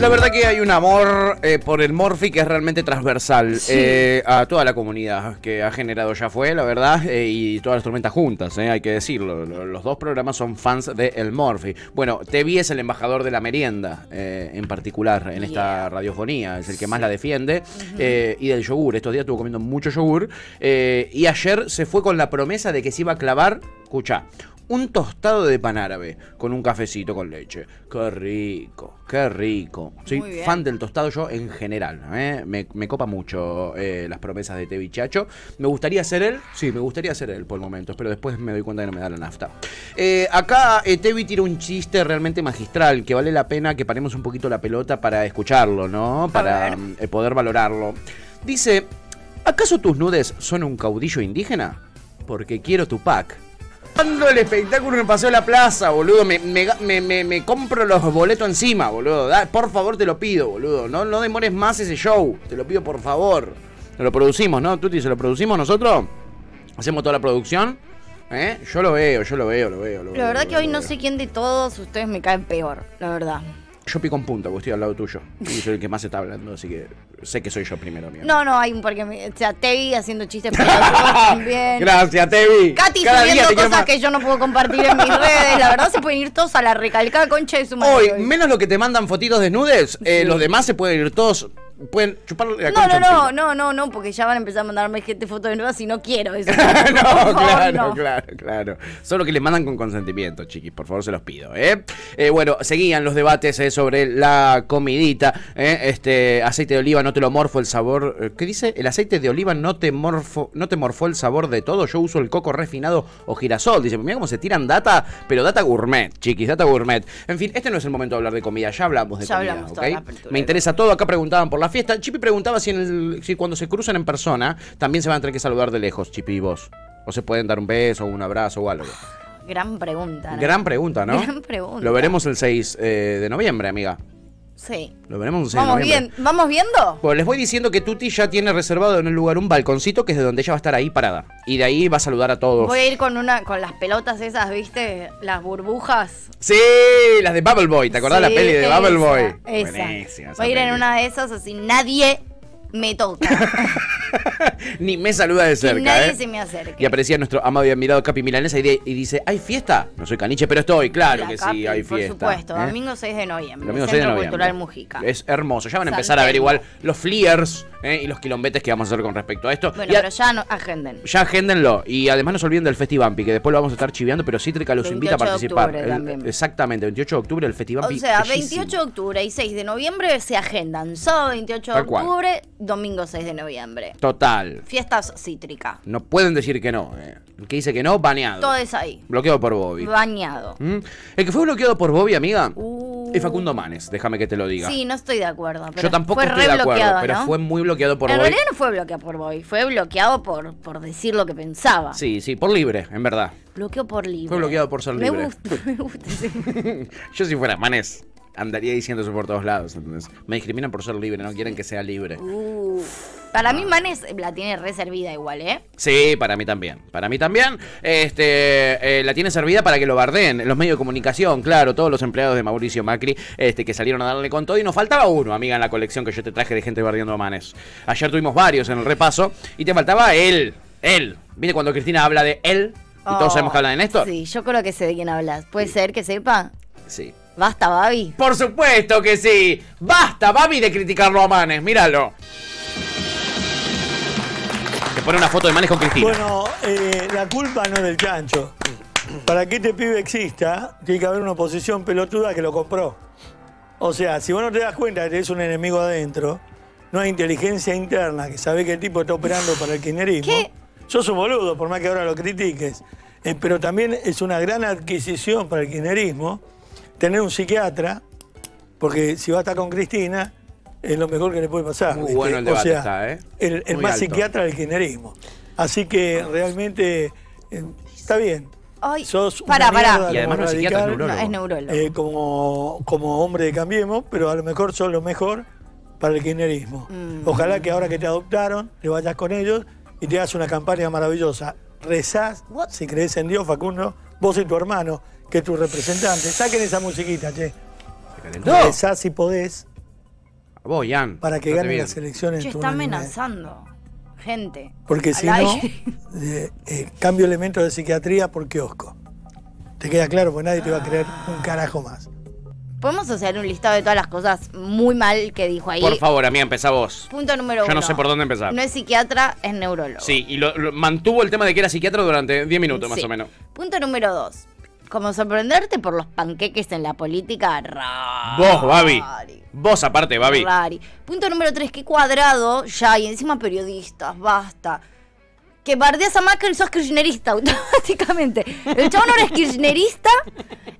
La verdad que hay un amor eh, por el Morphy que es realmente transversal eh, a toda la comunidad que ha generado ya fue, la verdad, eh, y todas las tormentas juntas, hay que decirlo. Los dos programas son fans de El Morphy. Bueno, Tevi es el embajador de la merienda, en particular, en esta radiofonía, es el que más la defiende, y del yogur. Estos días estuvo comiendo mucho yogur, y ayer se fue con la promesa de que se iba a clavar, escucha, un tostado de pan árabe con un cafecito con leche. Qué rico, qué rico. Soy fan del tostado yo en general. ¿eh? Me, copa mucho eh, las promesas de Tevi Chacho. Me gustaría ser él, sí, me gustaría ser él por momentos, pero después me doy cuenta que no me da la nafta. Eh, acá Tevi tira un chiste realmente magistral que vale la pena que paremos un poquito la pelota para escucharlo, ¿no? Para mm, poder valorarlo. Dice, ¿acaso tus nudes son un caudillo indígena? Porque quiero tu pack cuando el espectáculo me Paseo a la Plaza, boludo, me, compro los boletos encima, boludo. por favor, te lo pido, boludo. No, no demores más ese show. Te lo pido, por favor. lo producimos, ¿no? Tuti, ¿se lo producimos nosotros? ¿Hacemos toda la producción? ¿Eh? Yo lo veo, yo lo veo, lo veo. Lo la verdad que hoy no sé quién de todos ustedes me cae peor, la verdad. Yo pico en punto, porque estoy al lado tuyo. Y soy el que más está hablando, así que sé que soy yo primero, mío. No, no, hay un parque. o sea, Tevi haciendo chistes también. Gracias, Tevi. Katy Cada subiendo cosas que yo no puedo compartir en mis redes. La verdad se pueden ir todos a la recalcada concha de su madre. Hoy, menos lo que te mandan fotitos desnudes, eh, los demás se pueden ir todos Pueden no, no, no, no, no, no, porque ya van a empezar a mandarme gente foto de nuevas si no quiero eso. no, claro, claro, claro. Solo que le mandan con consentimiento, chiquis, por favor, se los pido. ¿eh? eh bueno, seguían los debates eh, sobre la comidita. ¿eh? este aceite de oliva no te lo morfo el sabor. ¿Qué dice? El aceite de oliva no te morfo, no te morfó el sabor de todo. Yo uso el coco refinado o girasol. Dice, mira cómo se tiran data, pero data gourmet, chiquis, data gourmet. En fin, este no es el momento de hablar de comida. Ya hablamos de comida, Me interesa todo. Acá preguntaban por la la fiesta. Chipi preguntaba si, en el, si cuando se cruzan en persona también se van a tener que saludar de lejos, Chipi y vos. O se pueden dar un beso, un abrazo o algo. Gran pregunta. Gran pregunta, ¿no? Gran pregunta. Lo veremos el 6 eh, de noviembre, amiga. Sí. Lo veremos un vamos Bien. ¿Vamos viendo? Bueno, pues les voy diciendo que Tuti ya tiene reservado en el lugar un balconcito que es de donde ella va a estar ahí parada. Y de ahí va a saludar a todos. Voy a ir con una con las pelotas esas, ¿viste? Las burbujas. Sí, las de Bubble Boy. ¿Te acordás la peli de Bubble Boy? Esa. voy a ir en una de esas así nadie me toca. Ni me saluda de cerca. nadie ¿eh? se me acerca. Y aparecía nuestro amado y admirado Capi Milanesa y, dice, ¿hay fiesta? No soy caniche, pero estoy, claro que sí, hay fiesta. Por supuesto, ¿eh? domingo 6 de noviembre. Domingo Es hermoso. Ya van a empezar a ver igual los fleers ¿eh? y los quilombetes que vamos a hacer con respecto a esto. Bueno, pero ya no, agenden. Ya agéndenlo. Y además no se olviden del Festivampi, que después lo vamos a estar chiveando, pero Cítrica los invita a participar. exactamente, 28 de octubre el Festivampi. O sea, 28 de octubre y 6 de noviembre se agendan. son 28 de octubre, domingo 6 de noviembre. Total. Fiestas cítrica. No pueden decir que no. Eh. El que dice que no, baneado. Todo es ahí. Bloqueado por Bobby. Baneado. ¿Mm? El que fue bloqueado por Bobby, amiga. Uh. Es Facundo Manes, déjame que te lo diga. Sí, no estoy de acuerdo. Yo tampoco fue estoy de acuerdo, pero fue muy bloqueado por Bobby. En realidad no fue bloqueado por Bobby, fue bloqueado por, por decir lo que pensaba. Sí, sí, por libre, en verdad. Bloqueo por libre. Fue bloqueado por ser libre. Me gusta, Yo si fuera Manes, andaría diciendo eso por todos lados. Entonces, me discriminan por ser libre, no quieren que sea libre. Uh. para mí Manes la tiene reservida igual, ¿eh? Sí, para mí también. Para mí también. Este, eh, la tiene servida para que lo bardeen. Los medios de comunicación, claro, todos los empleados de Mauricio Macri este, que salieron a darle con todo. Y nos faltaba uno, amiga, en la colección que yo te traje de gente bardeando Manes. Ayer tuvimos varios en el repaso y te faltaba él. Él. ¿Viste cuando Cristina habla de él? Y todos oh, sabemos que habla de Néstor. Sí, yo creo que sé de quién hablas. ¿Puede ser que sepa? Sí. ¿Basta, Babi? Por supuesto que sí. Basta, Babi, de criticarlo a Manes. Míralo. Te pone una foto de Manes con Cristina. Bueno, eh, la culpa no es del chancho. Para que este pibe exista, tiene que haber una oposición pelotuda que lo compró. O sea, si vos no te das cuenta que tenés un enemigo adentro, no hay inteligencia interna que sabe que el tipo está operando para el kirchnerismo. Yo Sos un boludo, por más que ahora lo critiques. Eh, pero también es una gran adquisición para el kirchnerismo tener un psiquiatra, porque si va a estar con Cristina, es lo mejor que le puede pasar. Muy el o sea, está, ¿eh? El, más psiquiatra del kirchnerismo. Así que realmente eh, está bien. Ay, Sos para, para. Y además no es psiquiatra, es neurólogo. Eh, como, como hombre de Cambiemos, pero a lo mejor son lo mejor para el kirchnerismo. Mm. Ojalá que ahora que te adoptaron, te vayas con ellos y te hagas una campaña maravillosa. Rezás, si crees en Dios, Facundo, vos y tu hermano que tu representante, saquen esa musiquita, che. No. si podés. A vos, Para que la selección las elecciones. Che, está amenazando gente. Porque si no, eh, cambio elementos de psiquiatría por Osco? ¿Te queda claro? Porque nadie te va a creer un carajo más. ¿Podemos hacer un listado de todas las cosas muy mal que dijo ahí? Por favor, mí empezá vos. Punto número uno. Yo no sé por dónde empezar. No es psiquiatra, es neurólogo. Sí, y mantuvo el tema de que era psiquiatra durante 10 minutos más o menos. Punto número dos como sorprenderte por los panqueques en la política, Vos, Babi. Vos aparte, Babi. Punto número 3, qué cuadrado ya, y encima periodistas, basta. Que bardeas a Macri sos kirchnerista automáticamente. El chabón ahora es kirchnerista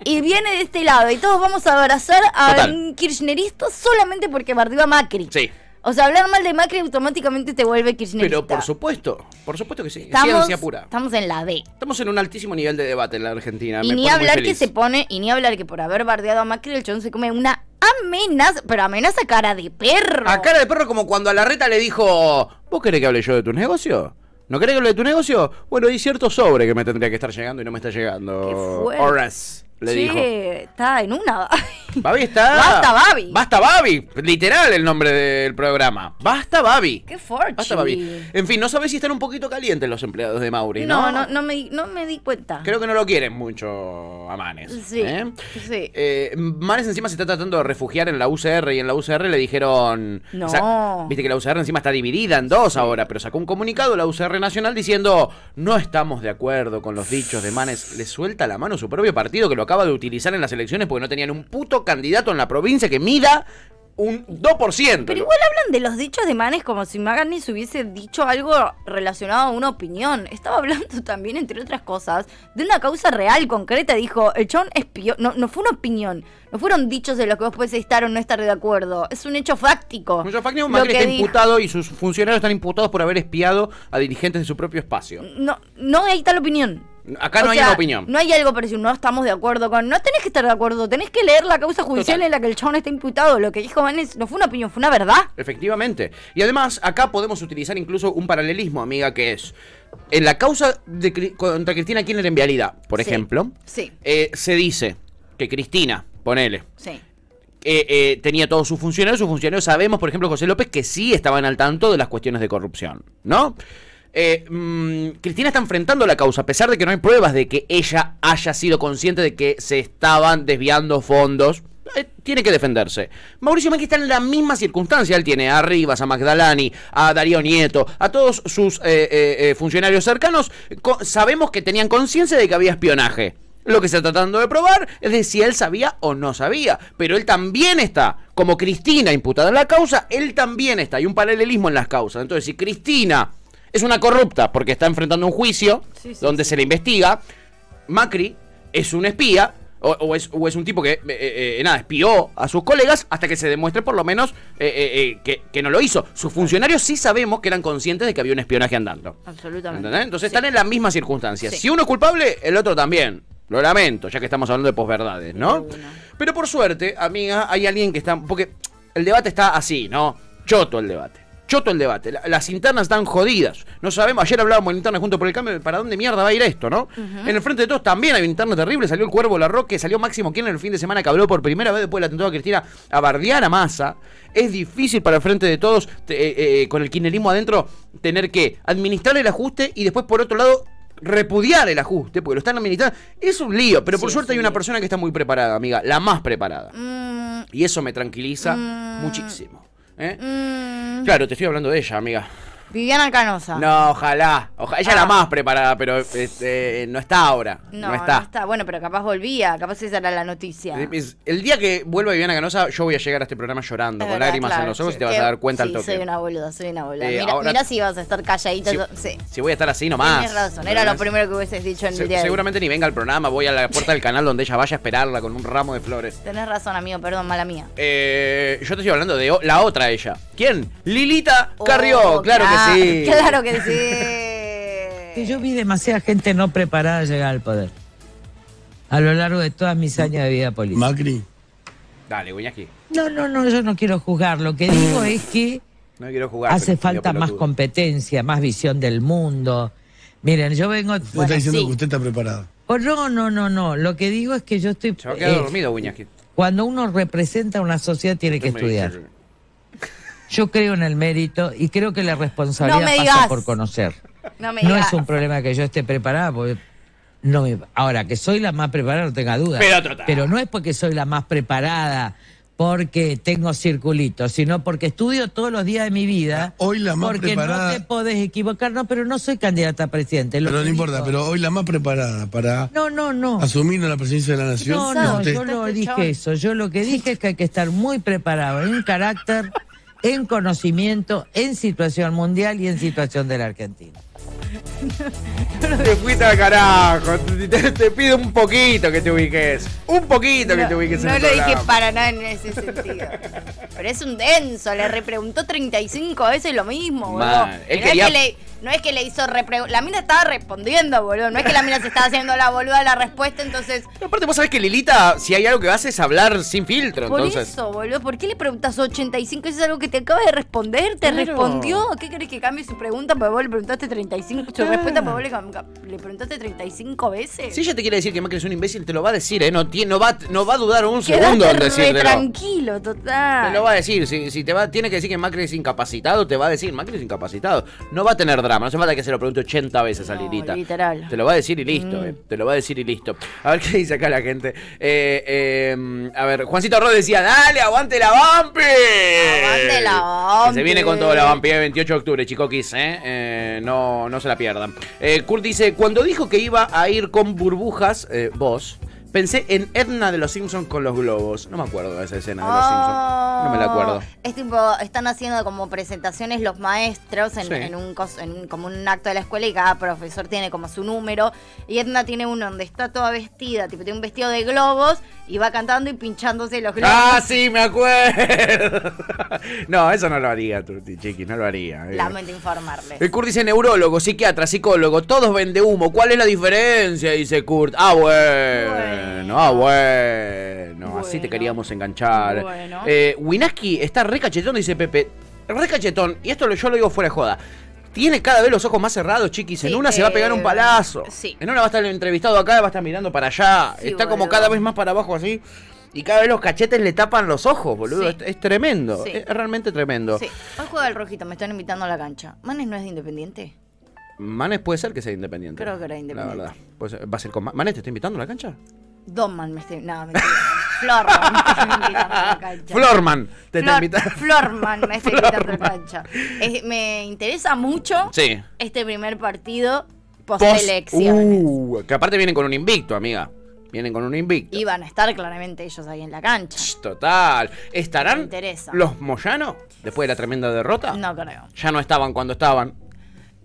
y viene de este lado. Y todos vamos a abrazar a un kirchnerista solamente porque bardeó a Macri. Sí. O sea, hablar mal de Macri automáticamente te vuelve kirchnerista. Pero por supuesto, por supuesto que sí. Estamos, estamos en la D. Estamos en un altísimo nivel de debate en la Argentina. Y ni hablar que se pone, y ni hablar que por haber bardeado a Macri, el chon se come una amenaza, pero amenaza cara de perro. A cara de perro como cuando a la reta le dijo, ¿vos querés que hable yo de tu negocio? ¿No querés que hable de tu negocio? Bueno, hay cierto sobre que me tendría que estar llegando y no me está llegando. Qué fue? Horas. Le sí, está en una. Babi está. Basta Babi. Basta Babi. Literal el nombre del programa. Basta Babi. Qué fuerte. Basta Babi. En fin, no sabes si están un poquito calientes los empleados de Mauri, ¿no? No, no, me, no di cuenta. Creo que no lo quieren mucho a Manes. Sí. ¿eh? sí. Eh, Manes encima se está tratando de refugiar en la UCR y en la UCR le dijeron. No. Viste que la UCR encima está dividida en dos ahora, pero sacó un comunicado la UCR Nacional diciendo: No estamos de acuerdo con los dichos de Manes. Le suelta la mano su propio partido que lo de utilizar en las elecciones porque no tenían un puto candidato en la provincia que mida un 2%. Pero igual hablan de los dichos de Manes como si se hubiese dicho algo relacionado a una opinión. Estaba hablando también, entre otras cosas, de una causa real, concreta. Dijo, el chon espió, No, no fue una opinión. No fueron dichos de los que vos podés estar o no estar de acuerdo. Es un hecho fáctico. Un hecho fáctico, está imputado y sus funcionarios están imputados por haber espiado a dirigentes de su propio espacio. No, no hay tal opinión. Acá no hay una opinión. No hay algo parecido, no estamos de acuerdo con. No tenés que estar de acuerdo, tenés que leer la causa judicial en la que el chabón está imputado. Lo que dijo Vanes no fue una opinión, fue una verdad. Efectivamente. Y además, acá podemos utilizar incluso un paralelismo, amiga, que es. En la causa de, contra Cristina Kirchner en vialidad, por ejemplo, sí. Eh, se dice que Cristina, ponele, sí. Eh, eh, tenía todos sus funcionarios. Sus funcionarios sabemos, por ejemplo, José López, que sí estaban al tanto de las cuestiones de corrupción, ¿no? Eh, mm, Cristina está enfrentando la causa, a pesar de que no hay pruebas de que ella haya sido consciente de que se estaban desviando fondos. Eh, tiene que defenderse. Mauricio Macri está en la misma circunstancia. Él tiene a Rivas, a Magdalani, a Darío Nieto, a todos sus eh, funcionarios cercanos. sabemos que tenían conciencia de que había espionaje. Lo que se está tratando de probar es de si él sabía o no sabía. Pero él también está, como Cristina imputada en la causa, él también está. Hay un paralelismo en las causas. Entonces, si Cristina es una corrupta porque está enfrentando un juicio donde se le investiga. Macri es un espía o, es, un tipo que eh, eh, eh, nada, espió a sus colegas hasta que se demuestre por lo menos que, no lo hizo. Sus funcionarios sí sabemos que eran conscientes de que había un espionaje andando. Absolutamente. Entonces están en las mismas circunstancias. Si uno es culpable, el otro también. Lo lamento, ya que estamos hablando de posverdades, ¿no? Pero por suerte, amiga, hay alguien que está... Porque el debate está así, ¿no? Choto el debate choto el debate. Las internas están jodidas. No sabemos, ayer hablábamos en interna junto por el cambio, ¿para dónde mierda va a ir esto, no? En el frente de todos también hay un interno terrible. Salió el Cuervo Larroque, salió Máximo Quien el fin de semana que habló por primera vez después del atentado a Cristina a bardear a masa. Es difícil para el frente de todos, eh, eh, con el kirchnerismo adentro, tener que administrar el ajuste y después, por otro lado, repudiar el ajuste, porque lo están administrando. Es un lío, pero por suerte hay una persona que está muy preparada, amiga, la más preparada. Mm. Y eso me tranquiliza mm. muchísimo. ¿eh? Mm. Claro, te estoy hablando de ella, amiga. Viviana Canosa. No, ojalá. ojalá ella ah. era más preparada, pero este, no está ahora. No, no, está. no está. Bueno, pero capaz volvía, capaz esa era la noticia. el día que vuelva Viviana Canosa, yo voy a llegar a este programa llorando, con lágrimas en los ojos y te vas a dar cuenta sí, al toque. soy una boluda, soy una boluda. Eh, Mira, mirá, si vas a estar calladita. sí. si voy a estar así nomás. Tienes razón, era lo primero que hubieses dicho en el día. Seguramente ni venga al programa, voy a la puerta del canal donde ella vaya a esperarla con un ramo de flores. Tenés razón, amigo, perdón, mala mía. Eh, yo te estoy hablando de la otra ella. ¿Quién? Lilita oh, Carrió, claro, Ah, claro que sí. yo vi demasiada gente no preparada llegar al poder. A lo largo de todas mis años de vida política. Macri. Dale, voy No, no, no, yo no quiero juzgar Lo que digo es que no quiero hace falta más competencia, más visión del mundo. Miren, yo vengo. Usted está diciendo usted está preparado. Oh, no, no, no, no. Lo que digo es que yo estoy. Yo dormido, Cuando uno representa una sociedad, tiene que estudiar. Yo creo en el mérito y creo que la responsabilidad pasa por conocer. No, me no es un problema que yo esté preparada, no ahora que soy la más preparada no tenga duda. Pero, no es porque soy la más preparada porque tengo circulitos, sino porque estudio todos los días de mi vida. Ah, hoy la más preparada. porque no te podés equivocar, no, pero no soy candidata a presidente. Pero no importa, pero hoy la más preparada para no, no, no. asumir la presidencia de la nación. No, no, yo no dije eso. Yo lo que dije es que hay que estar muy preparado, en un carácter en conocimiento, en situación mundial y en situación de la Argentina. Te fuiste al carajo. Te, pido un poquito que te ubiques. Un poquito que te ubiques no No lo dije para nada en ese sentido. Pero es un denso. Le repreguntó 35 veces lo mismo, boludo. Él quería... le no es que le hizo La mina estaba respondiendo, boludo. No es que la mina se estaba haciendo la boluda la respuesta, entonces. aparte, vos sabés que Lilita, si hay algo que hace es hablar sin filtro, Por entonces. eso, boludo. ¿Por qué le preguntas 85? Eso es algo que te acaba de responder. ¿Te respondió? ¿Qué querés que cambie su pregunta? Porque vos le preguntaste 35. Su respuesta, vos le, preguntaste 35 veces. Si ella te quiere decir que Macri es un imbécil, te lo va a decir, ¿eh? No, no, va, no va a dudar un segundo en decirte. tranquilo, total. Te lo va a decir. Si, te va, tiene que decir que Macri es incapacitado, te va a decir Macri es incapacitado. No va a tener drama. No hace falta que se lo pregunte 80 veces a Lilita. Literal. Te lo va a decir y mm. listo, eh. te lo va a decir y listo. A ver qué dice acá la gente. Eh, em, a ver, Juancito Ross decía, dale, aguante la vampi. Aguante la Se viene con todo la vampi, 28 eh, de octubre, chicoquis, eh. ¿eh? no, no se la pierdan. Kurt dice, cuando dijo que iba a ir con burbujas, vos, Pensé en Edna de los Simpsons con los globos. No me acuerdo de esa escena de los Simpsons. No me la acuerdo. Oh, es tipo, están haciendo como presentaciones los maestros en, un, como un acto de la escuela y cada profesor tiene como su número. Y Edna tiene uno donde está toda vestida, tipo, tiene un vestido de globos y va cantando y pinchándose los globos. ¡Ah, sí, me acuerdo! no, eso no lo haría, Turti Chiqui, no lo haría. Eh. Lamento informarle. Kurt eh, dice neurólogo, psiquiatra, psicólogo, todos vende humo. ¿Cuál es la diferencia? Dice Kurt. Ah, bueno. No, ah, bueno, Así te queríamos enganchar. Eh, Winaski está re cachetón, dice Pepe. Re cachetón. Y esto yo lo digo fuera de joda tiene cada vez los ojos más cerrados, chiquis. en una se va a pegar un eh, palazo. En una va a estar entrevistado acá, va a estar mirando para allá. Está como cada vez más para abajo así. Y cada vez los cachetes le tapan los ojos, boludo. Es, tremendo. Es, realmente tremendo. Sí. a jugar el rojito, me están invitando a la cancha. ¿Manes no es independiente? Manes puede ser que sea independiente. Creo que era independiente. La verdad. ¿Va a ser con Manes? ¿Te está invitando a la cancha? Domman me estoy. No, Florman. Me cancha. Florman. Te Florman me estoy invitando a cancha. me interesa mucho este primer partido post-elecciones. Uh, que aparte vienen con un invicto, amiga. Vienen con un invicto. Y van a estar claramente ellos ahí en la cancha. Total. ¿Estarán los Moyano después de la tremenda derrota? No creo. Ya no estaban cuando estaban.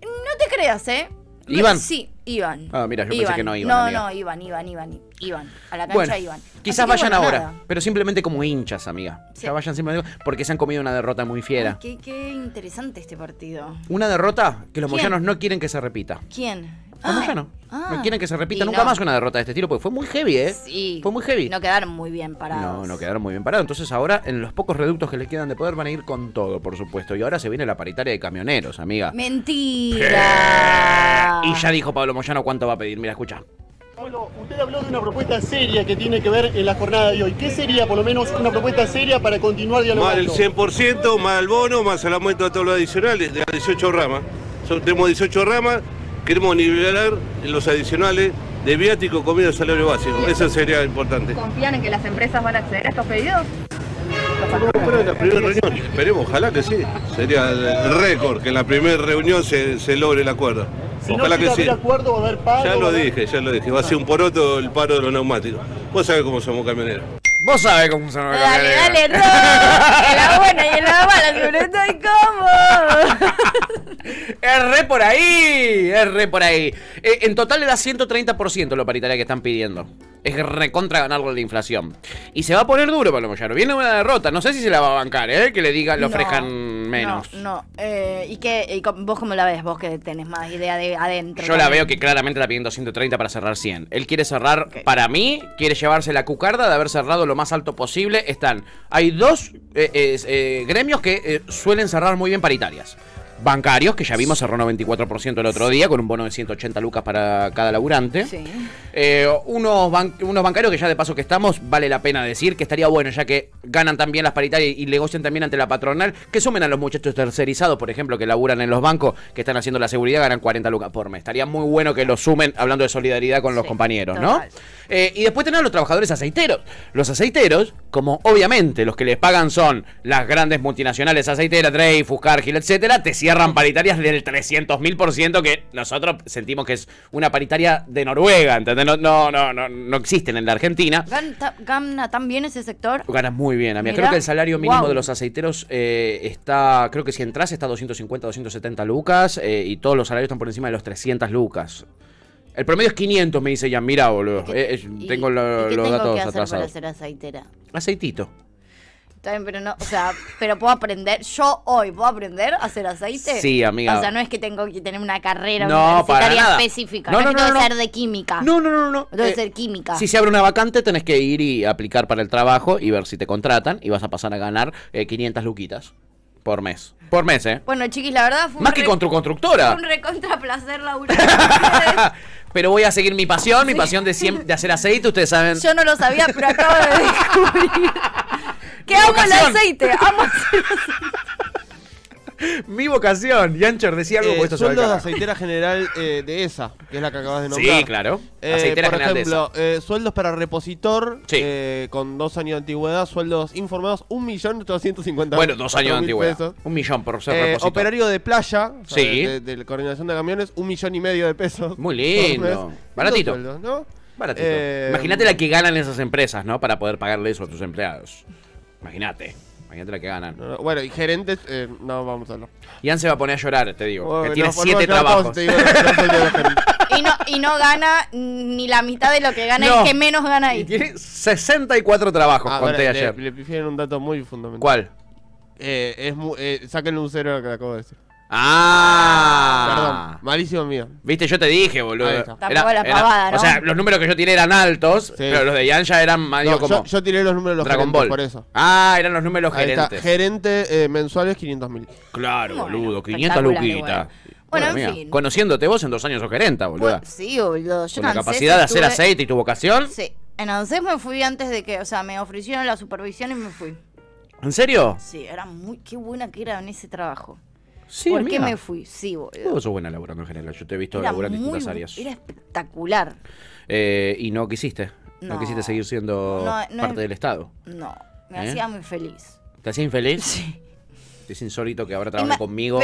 No te creas, ¿eh? ¿Iban? Sí. Iban. Ah, mira, yo pensé que no iban. No, no, iban, iban, iban, iban. A la cancha iban. Quizás vayan ahora, pero simplemente como hinchas, amiga. Ya vayan simplemente porque se han comido una derrota muy fiera. qué, qué, interesante este partido. Una derrota que los moyanos no quieren que se repita. ¿Quién? no. quieren que se repita nunca más una derrota de este estilo, porque fue muy heavy, ¿eh? Sí. Fue muy heavy. No quedaron muy bien parados. No, no quedaron muy bien parados. Entonces ahora, en los pocos reductos que les quedan de poder, van a ir con todo, por supuesto. Y ahora se viene la paritaria de camioneros, amiga. ¡Mentira! Y ya dijo Pablo Moyano cuánto va a pedir. Mira, escucha. Pablo, usted habló de una propuesta seria que tiene que ver en la jornada de hoy. ¿Qué sería, por lo menos, una propuesta seria para continuar dialogando? Más el 100%, más el bono, más el aumento de todo lo adicional, de las 18 ramas. Tenemos 18 ramas, queremos nivelar los adicionales de viático, comida, salario básico. Eso sería importante. ¿Confían en que las empresas van a acceder a estos pedidos? en la primera reunión, esperemos, ojalá que sí. Sería récord que en la primera reunión se, logre el acuerdo. Si ojalá no que sí. Acuerdo, va a haber paro, ya lo dije, ya lo dije. Va a ser un poroto el paro de los neumáticos. Vos sabés cómo somos camioneros. Vos sabés cómo a los Dale, dale, no. Era la buena y era la mala, pero estoy como. es re por ahí, es re por ahí. Eh, en total le da 130% lo paritaria que están pidiendo es recontra ganar la inflación. Y se va a poner duro para Moyano. Viene una derrota. No sé si se la va a bancar, ¿eh? Que le digan, lo ofrezcan menos. No, eh, ¿Y qué? vos cómo la ves? Vos que tenés más idea de adentro. Yo la veo que claramente la pidiendo 230 para cerrar 100. Él quiere cerrar, para mí, quiere llevarse la cucarda de haber cerrado lo más alto posible. Están, hay dos eh, eh, gremios que suelen cerrar muy bien paritarias bancarios, que ya vimos cerró 94% el otro día, con un bono de 180 lucas para cada laburante. Eh, unos, unos bancarios que ya de paso que estamos, vale la pena decir que estaría bueno, ya que ganan también las paritarias y negocian también ante la patronal, que sumen a los muchachos tercerizados, por ejemplo, que laburan en los bancos, que están haciendo la seguridad, ganan 40 lucas por mes. Estaría muy bueno que los sumen, hablando de solidaridad con los compañeros, ¿no? Eh, y después tenemos los trabajadores aceiteros. Los aceiteros, como obviamente los que les pagan son las grandes multinacionales aceiteras, Drey, Fuscargil, etcétera, te cierran paritarias del 300.000% que nosotros sentimos que es una paritaria de Noruega, ¿entendés? No, no, no, no, existen en la Argentina. ¿Gana tan bien ese sector? Ganas muy bien, amiga. Creo que el salario mínimo de los aceiteros eh, está, creo que si entras está 250, 270 lucas eh, y todos los salarios están por encima de los 300 lucas. El promedio es 500, me dice Jan, Mira, boludo. Eh, tengo qué los tengo datos que hacer Para aceitera? Aceitito. Está pero no, o sea, pero puedo aprender, yo hoy puedo aprender a hacer aceite. Sí, amiga. O sea, no es que tengo que tener una carrera no, universitaria para específica, no, no, no, no tengo ser de química. No, no, no, no. Tengo que eh, ser química. Si se abre una vacante, tenés que ir y aplicar para el trabajo y ver si te contratan y vas a pasar a ganar 500 eh, luquitas por mes. Por mes, ¿eh? Bueno, chiquis, la verdad fue Más que con tu constructora. un recontra placer pero voy a seguir mi pasión, mi pasión de, de hacer aceite, ustedes saben. Yo no lo sabía, pero acabo de descubrir que amo el aceite, amo aceite. Mi vocación. Yancher decía algo con eh, esto Sueldos de aceitera general eh, de esa, que es la que acabas de nombrar. Sí, claro. Eh, aceitera por general ejemplo, de esa. Eh, sueldos para repositor sí. Eh, con dos años de antigüedad, sueldos informados, Un millón pesos. Bueno, dos años de antigüedad. Un millón por ser repositor. Operario de playa, sí. de, coordinación de camiones, un millón y medio de pesos. Muy lindo. Baratito. ¿no? Imagínate la que ganan esas empresas, ¿no? Para poder pagarle eso a tus empleados. Imagínate. Imagínate la que ganan. bueno, y gerentes, eh, no vamos a hablar. Ian se va a poner a llorar, te digo. que tiene siete trabajos. y, no, y no gana ni la mitad de lo que gana, el que menos gana ahí. Y tiene 64 trabajos, ah, conté ayer. Le, le un dato muy fundamental. ¿Cuál? Eh, es, eh, sáquenle un cero a lo que acabo de decir. Ah. Perdón, malísimo mío. Viste, yo te dije, boludo. O sea, los números que yo tiré eran altos, pero los de Ian ya eran medio yo, yo tiré los números de los Dragon Ball. por eso. Ah, eran los números gerentes. Gerente eh, mensuales 500 mil. Claro, boludo. 500 Bueno, en Conociéndote vos en dos años sos gerenta, boludo. sí, boludo. Yo Con la capacidad de hacer aceite y tu vocación. Sí. En me fui antes de que, o sea, me ofrecieron la supervisión y me fui. ¿En serio? Sí, era muy, qué buena que era en ese trabajo. ¿Por qué me fui? Sí, Vos sos buena laburando en general. Yo te he visto laburando en distintas áreas. Era espectacular. Eh, y no quisiste. No. quisiste seguir siendo parte em- del Estado. No, me ¿Eh? hacía muy feliz. ¿Te hacía infeliz? Sí es insólito que ahora trabajen conmigo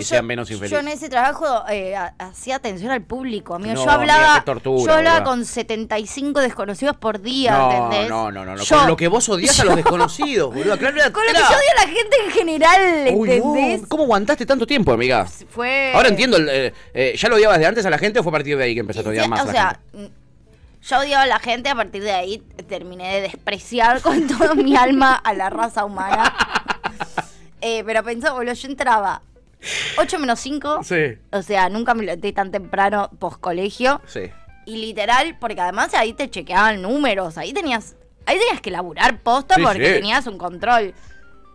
y sean menos infelices. Yo en ese trabajo eh, hacía atención al público, amigo. yo hablaba, con 75 desconocidos por día, no, ¿entendés? No, no, no. con lo que vos odias a los desconocidos, boludo. con lo que yo odio a la gente en general, ¿entendés? ¿Cómo aguantaste tanto tiempo, amiga? Pues, fue... Ahora entiendo, eh, eh, ¿ya lo odiabas de antes a la gente o fue a partir de ahí que empezaste a odiar más o sea, mm, Yo odiaba a la gente, a partir de ahí terminé de despreciar con todo mi alma a la raza humana. Eh, pero pensó, boludo, yo entraba 8 menos 5. Sí. O sea, nunca me lo entré tan temprano post colegio. Sí. Y literal, porque además ahí te chequeaban números, ahí tenías, ahí tenías que laburar posta porque tenías un control.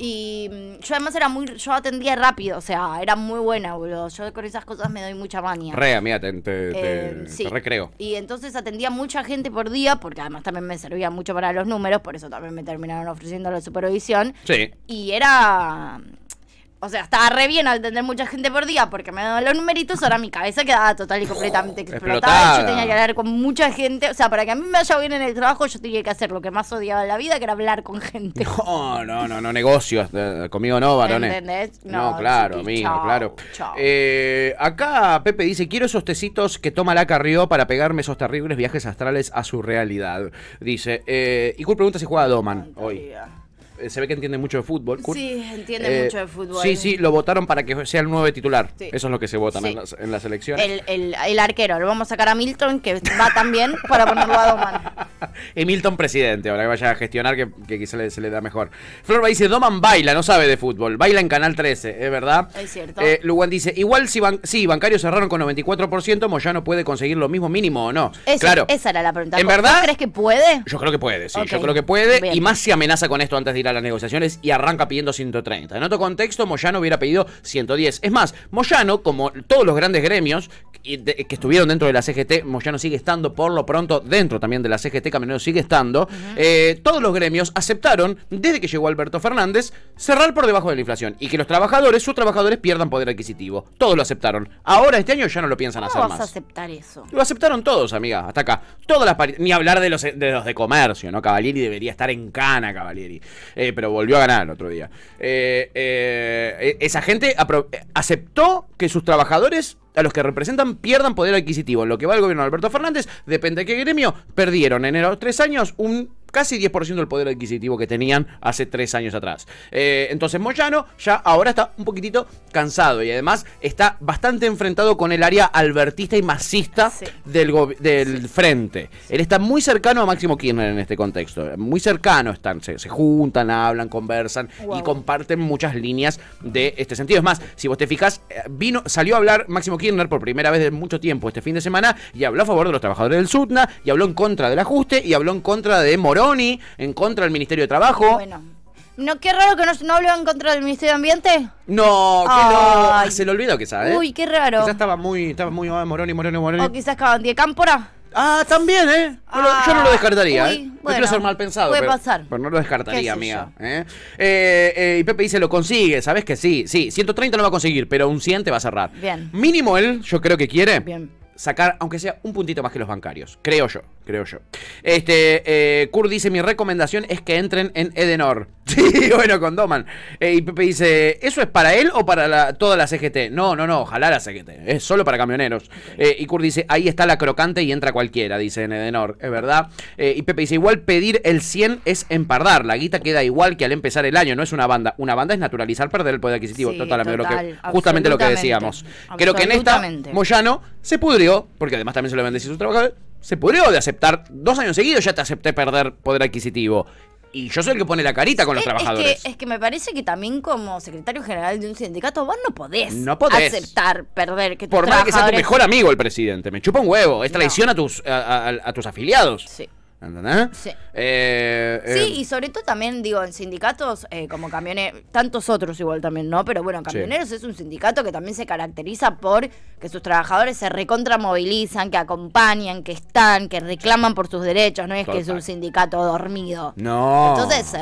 Y mm, yo además era muy, yo atendía rápido, o sea, era muy buena, boludo. Yo con esas cosas me doy mucha baña. Re, mía te, te eh, recreo. Y entonces atendía mucha gente por día, porque además también me servía mucho para los números, por eso también me terminaron ofreciendo la supervisión. Sí. Y era o sea, estaba re bien al tener mucha gente por día porque me daban los numeritos, ahora mi cabeza quedaba total y oh, completamente explotada. Yo tenía que hablar con mucha gente. O sea, para que a mí me vaya bien en el trabajo, yo tenía que hacer lo que más odiaba en la vida, que era hablar con gente. No, no, no, no, negocios. Conmigo no, varones. No, claro, amigo, claro. Eh, acá Pepe dice, quiero esos tecitos que toma la Carrió para pegarme esos terribles viajes astrales a su realidad. Dice, eh, y ¿cuál pregunta si juega Doman hoy. Eh, se ve que entiende mucho de fútbol. Sí, entiende eh, mucho de fútbol. Sí, sí, lo votaron para que sea el nuevo titular. Eso es lo que se vota en, la selección elecciones. El, arquero, lo vamos a sacar a Milton, que va también para ponerlo a Doman. y Milton presidente, ahora que vaya a gestionar, que, quizá se le da mejor. Florba dice, Doman baila, no sabe de fútbol, baila en Canal 13, es verdad. Es cierto. Eh, dice, igual si, bancarios cerraron con 94%, Moyano puede conseguir lo mismo mínimo o no. claro. Esa era la pregunta. ¿En verdad? ¿Crees que puede? Yo creo que puede, sí, yo creo que puede. Y más se amenaza con esto antes de ir las negociaciones y arranca pidiendo 130. En otro contexto, Moyano hubiera pedido 110. Es más, Moyano, como todos los grandes gremios que estuvieron dentro de la CGT, Moyano sigue estando por lo pronto dentro también de la CGT, Caminero sigue estando, eh, todos los gremios aceptaron, desde que llegó Alberto Fernández, cerrar por debajo de la inflación y que los trabajadores, sus trabajadores, pierdan poder adquisitivo. Todos lo aceptaron. Ahora, este año ya no lo piensan hacer vas más. a aceptar eso? Lo aceptaron todos, amiga, hasta acá. Ni hablar de los de, los de comercio, ¿no? Cavalieri debería estar en cana, Cavalieri. Eh, pero volvió a ganar el otro día. Eh, eh, e-, esa gente aceptó que sus trabajadores a los que representan pierdan poder adquisitivo. En lo que va el gobierno de Alberto Fernández, depende de qué gremio, perdieron en los tres años un casi 10% del poder adquisitivo que tenían hace tres años atrás. Eh, entonces Moyano ya ahora está un poquitito cansado y además está bastante enfrentado con el área albertista y masista del, del frente. Él está muy cercano a Máximo Kirchner en este contexto, muy cercano están, se, juntan, hablan, conversan y comparten muchas líneas de este sentido. Es más, si vos te fijas, eh, vino, salió a hablar Máximo Kirchner por primera vez de mucho tiempo este fin de semana y habló a favor de los trabajadores del SUTNA y habló en contra del ajuste y habló en contra de Morón en contra del Ministerio de Trabajo. Bueno. No, qué raro que no, no habló en contra del Ministerio de Ambiente. No, que no. Se lo olvidó quizás, ¿eh? Uy, qué raro. Quizás estaba muy, estaba muy ah, Moroni, Moroni, Moroni. O quizás estaban de Cámpora. Ah, también, ¿eh? yo no lo ah, descartaría, uy, ¿eh? ser mal pensado. Puede pero, pasar. Pero no lo descartaría, amiga. ¿eh? Eh, ¿eh? y Pepe dice, lo consigue, ¿sabes que sí? Sí, 130 no va a conseguir, pero un 100 te va a cerrar. Bien. Mínimo él, yo creo que quiere. Bien. Sacar, aunque sea un puntito más que los bancarios, creo yo creo yo. Este, eh, Kurt dice, mi recomendación es que entren en Edenor. Sí, bueno, con Doman. Eh, y Pepe dice, ¿eso es para él o para toda la CGT? No, no, no, ojalá la CGT. Es solo para camioneros. Eh, y Kurt dice, ahí está la crocante y entra cualquiera, dice en Edenor. Es verdad. y Pepe dice, igual pedir el 100 es empardar. La guita queda igual que al empezar el año. No es una banda. Una banda es naturalizar perder el poder adquisitivo. ...totalmente total, lo que, justamente lo que decíamos. Creo que en esta, Moyano se pudrió, porque además también se lo bendecía su trabajo se pudrió de aceptar. Dos años seguidos ya te acepté perder poder adquisitivo. Y yo soy el que pone la carita con los trabajadores. Es que, me parece que también como secretario general de un sindicato vos no podés, aceptar perder que tus Por más que sea tu mejor amigo el presidente, me chupa un huevo. Es traición a, tus, a tus afiliados. Sí. ¿Entendés? Sí. Eh, sí, eh, y sobre todo también, digo, en sindicatos eh, como camioneros, tantos otros igual también, ¿no? Pero bueno, camioneros es un sindicato que también se caracteriza por que sus trabajadores se recontramovilizan, que acompañan, que están, que reclaman por sus derechos, no es que es un sindicato dormido. No. Entonces,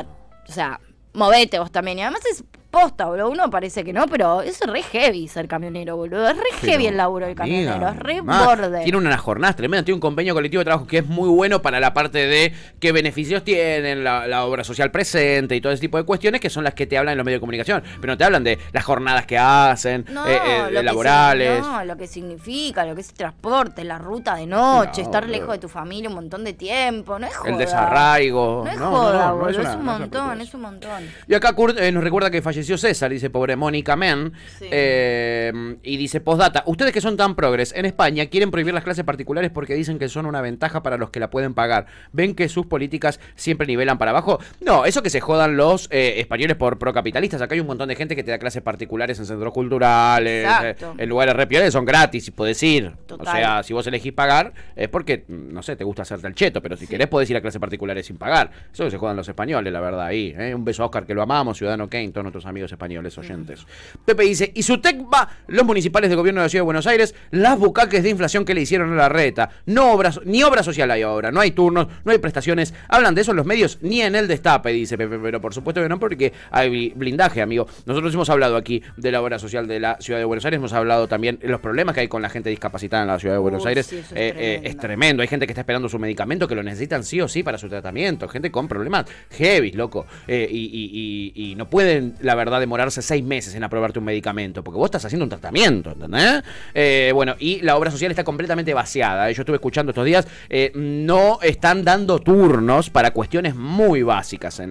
o sea, movete vos también. Y además es Posta, boludo. Uno parece que no, pero es re heavy ser camionero, boludo. Es re heavy el laburo del camionero. Es re borde. Tiene una jornada tremenda. Tiene un convenio colectivo de trabajo que es muy bueno para la parte de qué beneficios tienen, la, obra social presente y todo ese tipo de cuestiones que son las que te hablan en los medios de comunicación. Pero no te hablan de las jornadas que hacen, eh, eh, laborales. no, lo que significa, lo que es el transporte, la ruta de noche, estar lejos de tu familia un montón de tiempo. No es joda. El desarraigo. No es joda, boludo. Es, un montón, es, un montón. Y acá eh, nos recuerda que falla César, dice pobre Mónica Men. Eh, y dice postdata, ustedes que son tan progres, en España quieren prohibir las clases particulares porque dicen que son una ventaja para los que la pueden pagar. ¿Ven que sus políticas siempre nivelan para abajo? No, eso que se jodan los eh, españoles por procapitalistas. Acá hay un montón de gente que te da clases particulares en centros culturales, eh, en lugares repiores, son gratis, y puedes ir. O sea, si vos elegís pagar, es porque, no sé, te gusta hacerte el cheto, pero si querés podés ir a clases particulares sin pagar. Eso que se jodan los españoles, la verdad, ahí. Un beso a Oscar, que lo amamos, Ciudadano Kane, todos nuestros amigos españoles oyentes. Pepe dice, y su va los municipales de gobierno de la Ciudad de Buenos Aires, las bucaques de inflación que le hicieron a la reta. No obras, ni obra social hay ahora, no hay turnos, no hay prestaciones. Hablan de eso en los medios, ni en el destape, dice Pepe, pero por supuesto que no, porque hay blindaje, amigo. Nosotros hemos hablado aquí de la obra social de la Ciudad de Buenos Aires, hemos hablado también de los problemas que hay con la gente discapacitada en la Ciudad de Buenos Aires. Eh, eh, es, tremendo. hay gente que está esperando su medicamento, que lo necesitan sí o sí para su tratamiento, gente con problemas heavy, loco, eh, y, y no pueden, la verdad, demorarse seis meses en aprobarte un medicamento, porque vos estás haciendo un tratamiento, ¿entendés? Eh, bueno, y la obra social está completamente vaciada. ¿eh? Yo estuve escuchando estos días, eh, no están dando turnos para cuestiones muy básicas en,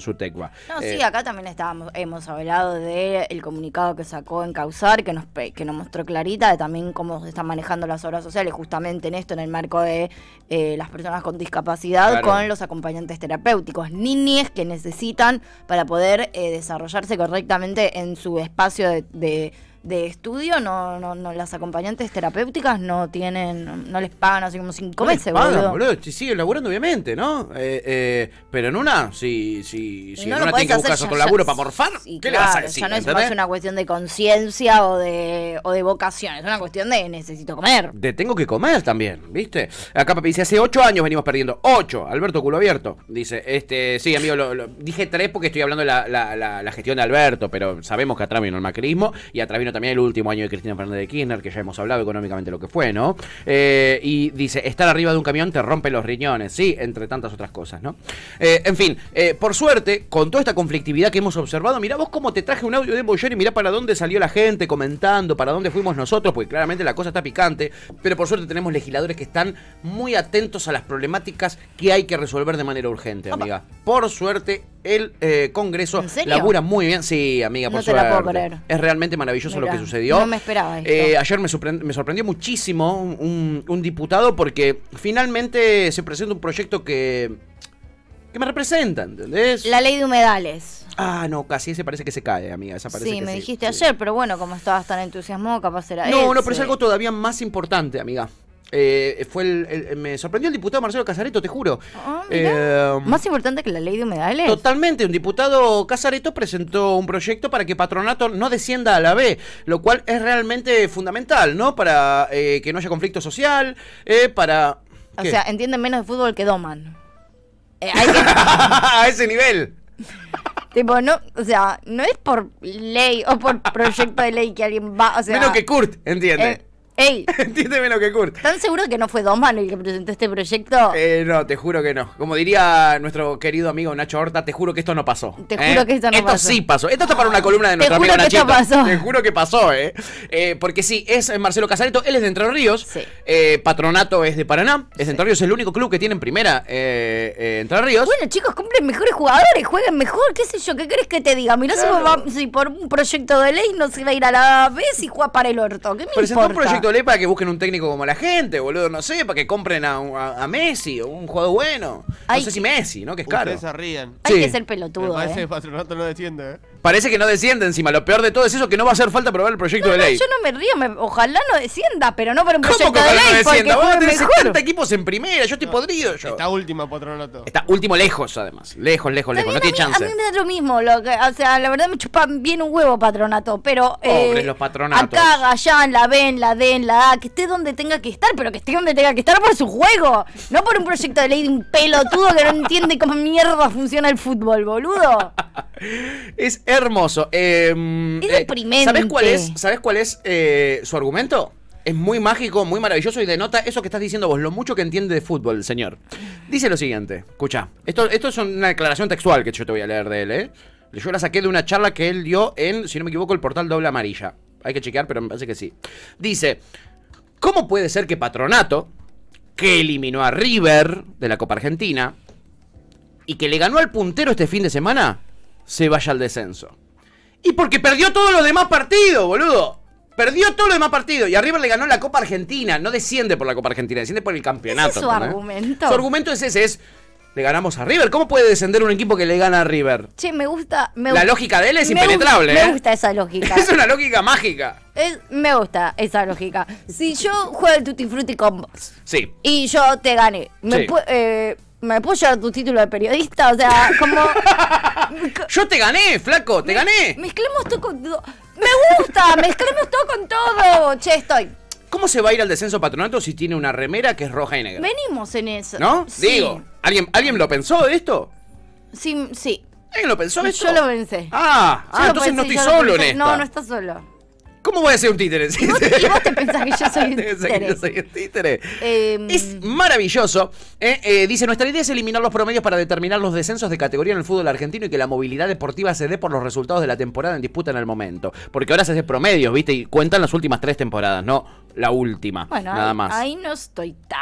su tecua. No, sí, acá también estábamos, hemos hablado del comunicado que sacó en Causar, que nos, que nos mostró clarita de también cómo se están manejando las obras sociales, justamente en esto, en el marco de las personas con discapacidad, con los acompañantes terapéuticos, niñes que necesitan para poder desarrollar correctamente en su espacio de de estudio, no, no, no, las acompañantes terapéuticas no tienen, no les pagan así como cinco meses, pagan, boludo. boludo. Si laburando, obviamente, ¿no? Eh, eh, pero en una, si, si, si en una tienen que buscar otro laburo para morfar, ¿qué le vas a decir? no es una cuestión de conciencia o de, de vocación, es una cuestión de necesito comer. De tengo que comer también, ¿viste? Acá papi dice, hace ocho años venimos perdiendo. Ocho, Alberto Culo Abierto. Dice, este, sí, amigo, lo, dije tres porque estoy hablando de la, la, la, gestión de Alberto, pero sabemos que atrás el macrismo y atrás vino también el último año de Cristina Fernández de Kirchner, que ya hemos hablado económicamente lo que fue, ¿no? Eh, y dice, estar arriba de un camión te rompe los riñones, sí, entre tantas otras cosas, ¿no? Eh, en fin, eh, por suerte, con toda esta conflictividad que hemos observado, mirá vos cómo te traje un audio de Boyer y mirá para dónde salió la gente comentando, para dónde fuimos nosotros, porque claramente la cosa está picante, pero por suerte tenemos legisladores que están muy atentos a las problemáticas que hay que resolver de manera urgente, amiga. Por suerte, el eh, Congreso. Labura muy bien. Sí, amiga, por no Es realmente maravilloso lo que sucedió. No me esperaba eh, ayer me, sorprendió, muchísimo un, diputado porque finalmente se presenta un proyecto que, que me representa, ¿entendés? La ley de humedales. Ah, no, casi ese parece que se cae, amiga. sí, me dijiste ayer, pero bueno, como estabas tan entusiasmado, capaz era No, no, pero es algo todavía más importante, amiga. Eh, fue me sorprendió el diputado Marcelo Casareto, te juro. Ah, eh, Más importante que la ley de humedales. Totalmente, un diputado Casareto presentó un proyecto para que patronato no descienda a la B, lo cual es realmente fundamental, ¿no? Para eh, que no haya conflicto social, para... O sea, entienden menos de fútbol que doman. a ese nivel. Tipo, no, o sea, no es por ley o por proyecto de ley que alguien va, o sea... Menos que Kurt, entiende. Entiéndeme lo que curte. ¿Están seguros que no fue Domán el que presentó este proyecto? Eh, no, te juro que no. Como diría nuestro querido amigo Nacho Horta, te juro que esto no pasó. Te juro ¿eh? que esto no pasó. Esto sí pasó. Esto está para una columna de nuestra amiga Nachito. Pasó. Te juro que pasó, ¿eh? ¿eh? Porque sí, es Marcelo Casareto, él es de Entre Ríos. Sí. Patronato es de Paraná. Es de Entre Ríos, es el único club que tiene en primera Entre Ríos. Bueno, chicos, cumplen mejores jugadores, jueguen mejor, qué sé yo, ¿qué crees que te diga? Mirá si, por un proyecto de ley no se va a ir a la vez y juega para el orto. ¿Qué Pidiéndole para que busquen un técnico como la gente, boludo, no sé, para que compren a, Messi o un jugador bueno. no sé si Messi, ¿no? Que es caro. Ustedes se ríen. Hay que ser pelotudo. parece el eh. patronato no desciende, ¿eh? parece que no desciende encima. Lo peor de todo es eso, que no va a hacer falta probar el proyecto de ley. yo no me río, ojalá no descienda, pero no para un proyecto de ley. No descienda? Vos tenés 70 equipos en primera, yo estoy podrido. Yo. Está último, patronato. Está último lejos, además. Lejos, lejos, lejos. no tiene chance. A mí me da lo mismo. o sea, la verdad me chupa bien un huevo patronato, pero... Eh, Pobres los patronatos. Acá, allá, en la B, la D, en la A, que esté donde tenga que estar, pero que esté donde tenga que estar por su juego. No por un proyecto de ley de un pelotudo que no entiende cómo mierda funciona el fútbol, boludo. es Hermoso. Eh, es eh, ¿Sabes cuál es, ¿sabes cuál es eh, su argumento? Es muy mágico, muy maravilloso y denota eso que estás diciendo vos, lo mucho que entiende de fútbol, señor. Dice lo siguiente, escucha, esto, esto es una declaración textual que yo te voy a leer de él, ¿eh? Yo la saqué de una charla que él dio en, si no me equivoco, el portal Doble Amarilla. Hay que chequear, pero me parece que sí. Dice, ¿cómo puede ser que Patronato, que eliminó a River de la Copa Argentina y que le ganó al puntero este fin de semana, se vaya al descenso. Y porque perdió todos los demás partidos, boludo. Perdió todos los demás partidos. Y a River le ganó la Copa Argentina. No desciende por la Copa Argentina, desciende por el campeonato. ¿Ese es su argumento. Su argumento es ese, es. Le ganamos a River. ¿Cómo puede descender un equipo que le gana a River? Che, me gusta. la lógica de él es impenetrable. Me ¿eh? gusta esa lógica. es una lógica mágica. me gusta esa lógica. Si yo juego el Tutti Frutti con Sí. Y yo te gané. Me eh, ¿Me apoyo llevar tu título de periodista? O sea, como. Yo te gané, flaco, te gané. Mezclemos todo con todo. Me gusta, mezclemos todo con todo. Che, estoy. ¿Cómo se va a ir al descenso patronato si tiene una remera que es roja y negra? Venimos en eso. ¿No? Digo, ¿alguien, ¿alguien lo pensó esto? Sí, sí. ¿Alguien lo pensó esto? Yo lo pensé. Ah, ah entonces no estoy solo en esto. No, no estás solo. ¿Cómo voy a ser un títere? ¿Y vos, te, pensás que yo soy un em. es maravilloso. ¿eh? Eh, dice, nuestra idea es eliminar los promedios para determinar los descensos de categoría en el fútbol argentino y que la movilidad deportiva se dé por los resultados de la temporada en disputa en el momento. Porque ahora se hace promedios, ¿viste? Y cuentan las últimas tres temporadas, ¿no? la última. nada más. Ahí no estoy tan.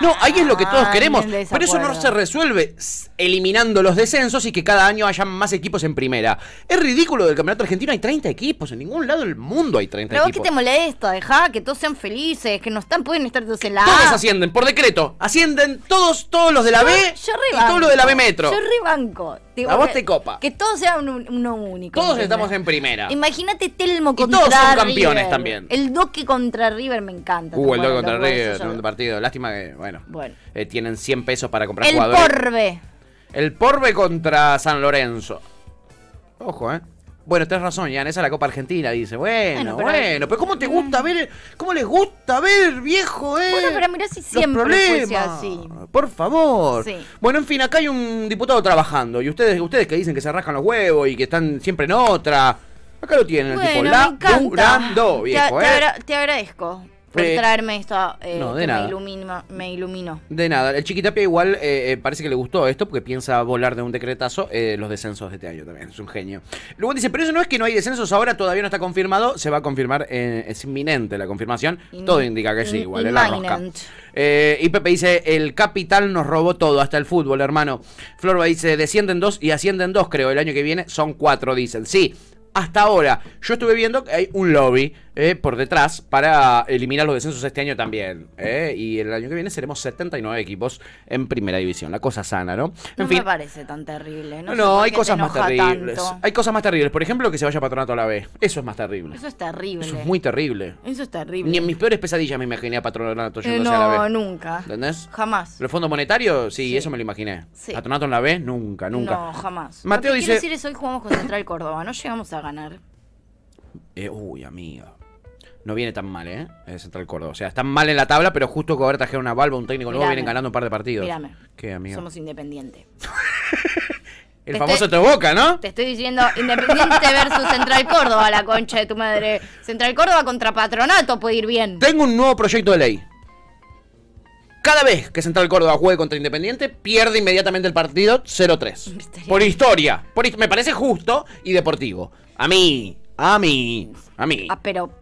No, ahí es lo que todos queremos. Pero eso no se resuelve eliminando los descensos y que cada año haya más equipos en primera. Es ridículo del campeonato argentino. Hay 30 equipos. En ningún lado del mundo hay 30 Pero equipos. Pero que te molesta, deja que todos sean felices, que no están, pueden estar todos en la A. Todos ascienden, por decreto. Ascienden todos, todos los de la B yo, y todos los de la B metro. Yo a vos te copa. Que todos sean uno único. Todos estamos en primera. Imagínate Telmo Y todos son campeones también. El Doque contra River me encanta. Uh, el Doque contra River, segundo partido. Lástima que, bueno, eh, tienen 100 pesos para comprar El Porbe. El Porbe contra San Lorenzo. Ojo, ¿eh? Bueno, tenés razón, Jan. esa la Copa Argentina, dice. Bueno, bueno, pero, ¿cómo te gusta ver, cómo les gusta ver, viejo, eh? Bueno, pero mirá si siempre problemas, así. Por favor. Bueno, en fin, acá hay un diputado trabajando y ustedes ustedes que dicen que se rascan los huevos y que están siempre en otra. Acá lo tienen, el tipo tipo, laburando, viejo, eh. te agradezco. Eh, traerme esto eh, Me, iluminó. De nada. El Chiquitapia igual eh, parece que le gustó esto porque piensa volar de un decretazo los descensos de este año también. Es un genio. Luego dice, pero eso no es que no hay descensos ahora, todavía no está confirmado. Se va a confirmar, es inminente la confirmación. todo indica que sí, igual. la rosca. y Pepe dice, el capital nos robó todo, hasta el fútbol, hermano. Florba dice, descienden dos y ascienden dos, creo. El año que viene son cuatro, dicen. Sí, hasta ahora. Yo estuve viendo que hay un lobby eh, por detrás para eliminar los descensos este año también. Eh, y el año que viene seremos 79 equipos en primera división. La cosa sana, ¿no? no me parece tan terrible. No, no hay cosas más terribles. Hay cosas más terribles. Por ejemplo, que se vaya patronato a la B. Eso es más terrible. Eso es terrible. Eso es muy terrible. Eso es terrible. Ni en mis peores pesadillas me imaginé patronato eh, yéndose a la B. No, nunca. ¿Entendés? Jamás. ¿Los fondos monetarios? Sí, eso me lo imaginé. Patronato en la B, nunca, nunca. No, jamás. Mateo dice. Quiero hoy jugamos con Central Córdoba. No llegamos a ganar. uy, amiga no viene tan mal, ¿eh? Central Córdoba. O sea, están mal en la tabla, pero justo que ahora trajeron una balba, un técnico nuevo, vienen ganando un par de partidos. mirame. ¿Qué, amigo? Somos Independiente. El famoso te boca, ¿no? Te estoy diciendo Independiente versus Central Córdoba, la concha de tu madre. Central Córdoba contra Patronato puede ir bien. Tengo un nuevo proyecto de ley. Cada vez que Central Córdoba juegue contra Independiente, pierde inmediatamente el partido 0-3. Por historia. Por, me parece justo y deportivo. A mí. A mí. A mí. Ah, pero.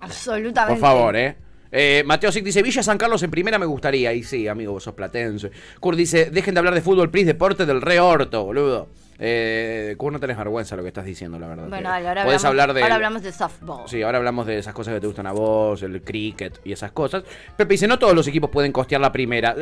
Absolutamente. Por favor, ¿eh? ¿eh? Mateo Sic dice, Villa San Carlos en primera me gustaría. Y sí, amigo, vos sos platense. Kurt dice, dejen de hablar de fútbol, pris, deporte del re orto, boludo. Eh, ¿Cómo no tenés vergüenza lo que estás diciendo, la verdad? Bueno, eh, ahora, hablamos, de, ahora hablamos de softball. Sí, ahora hablamos de esas cosas que te gustan a vos, el cricket y esas cosas. Pepe dice, no todos los equipos pueden costear la primera.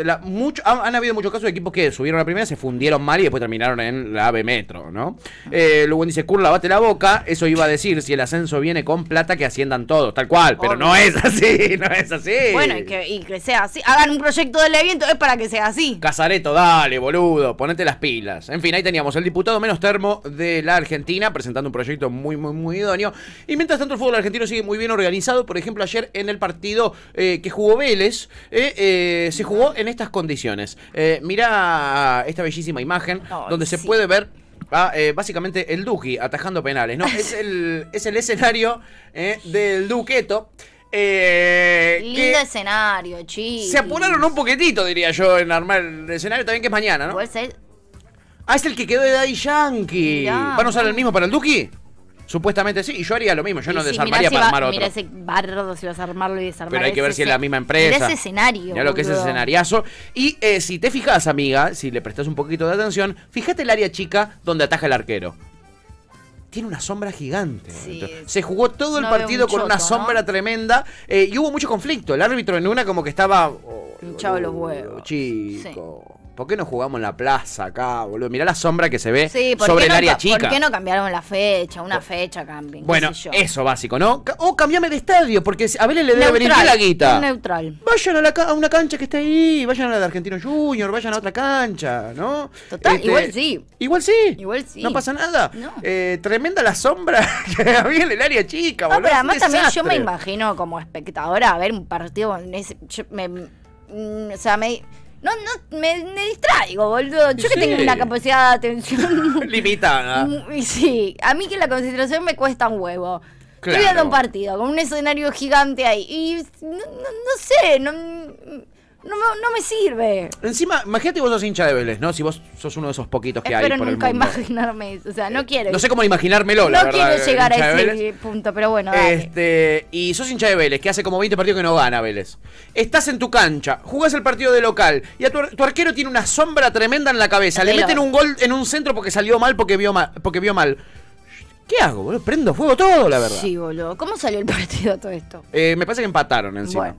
han, habido muchos casos de equipos que subieron a la primera, se fundieron mal y después terminaron en la AB Metro, ¿no? Eh, luego dice, Curla, lavate la boca. Eso iba a decir, si el ascenso viene con plata, que asciendan todos, tal cual. Pero no es así, no es así. Bueno, y que, y que sea así. Hagan un proyecto del evento, es para que sea así. Casareto, dale, boludo, ponete las pilas. En fin, ahí teníamos el diputado menos termo de la Argentina, presentando un proyecto muy, muy, muy idóneo. Y mientras tanto, el fútbol argentino sigue muy bien organizado. Por ejemplo, ayer en el partido eh, que jugó Vélez, eh, eh, se jugó en estas condiciones. mira esta bellísima imagen donde se puede ver ah, básicamente el Duque atajando penales, ¿no? es el, escenario del Duqueto. Lindo escenario, chicos. Se apuraron un poquitito, diría yo, en armar el escenario, también que es mañana, ¿no? Ah, es el que quedó de Daddy Yankee. ¿Van a usar el mismo para el Duki? Supuestamente sí, y yo haría lo mismo, yo no desarmaría para armar otro. ese bardo si vas a armarlo y desarmarlo. Pero hay que ver si es la misma empresa. Mirá ese escenario. Mirá lo que es ese escenariazo. Y eh, si te fijas, amiga, si le prestas un poquito de atención, fíjate el área chica donde ataja el arquero. Tiene una sombra gigante. Se jugó todo el partido con una sombra tremenda eh, y hubo mucho conflicto. El árbitro en una como que estaba... Oh, los huevos. Chico. ¿Por qué no jugamos en la plaza acá, boludo? Mirá la sombra que se ve sobre el área chica. ¿Por qué no cambiaron la fecha? Una fecha cambien. Bueno, sé yo. eso básico, ¿no? O cambiame de estadio, porque a Vélez le debe venir la guita. Neutral. Vayan a, la, una cancha que está ahí, vayan a la de Argentino Junior, vayan a otra cancha, ¿no? Total, este, igual sí. Igual sí. Igual sí. No pasa nada. Eh, tremenda la sombra que había en el área chica, boludo. No, pero además también yo me imagino como espectadora a ver un partido. Ese, me, mm, o sea, me no, no, me, distraigo, boludo. Yo que tengo una capacidad de atención. Limitada. Mm, sí, a mí que la concentración me cuesta un huevo. Estoy viendo un partido con un escenario gigante ahí. Y no, no sé, no no, no, me sirve. Encima, imagínate vos sos hincha de Vélez, ¿no? Si vos sos uno de esos poquitos que hay por nunca el mundo. imaginarme eso. O sea, no eh, quiero. No sé cómo imaginármelo, la verdad. No quiero eh, llegar a ese punto, pero bueno. Este, y sos hincha de Vélez, que hace como 20 partidos que no gana Vélez. Estás en tu cancha, jugás el partido de local y a tu, arquero tiene una sombra tremenda en la cabeza. Le meten un gol en un centro porque salió mal, porque vio mal. Porque vio mal. ¿Qué hago, boludo? Prendo fuego todo, la verdad. Sí, boludo. ¿Cómo salió el partido todo esto? Eh, me parece que empataron encima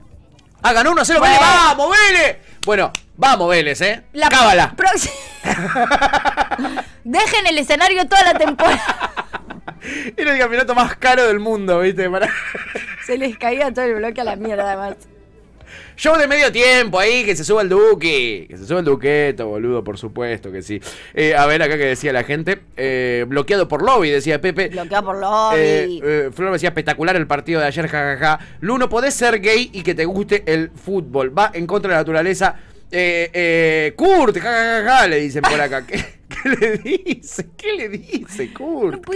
hagan ah, ganó 1-0 Vélez. ¡Vamos, Vélez! Bueno, vamos, Vélez, ¿eh? La Cábala. Dejen el escenario toda la temporada. Era el campeonato más caro del mundo, ¿viste? Se les caía todo el bloque a la mierda, además. Show de medio tiempo ahí, que se suba el Duque. Que se suba el Duqueto, boludo, por supuesto que sí. Eh, a ver acá que decía la gente. Eh, bloqueado por lobby, decía Pepe. Bloqueado por lobby. Eh, eh Flor decía espectacular el partido de ayer, jajaja. Luno, podés ser gay y que te guste el fútbol. Va en contra de la naturaleza. Kurt, jajaja, le dicen por acá. ¿Qué le dice? ¿Qué le dice, Kurt? ¿Qué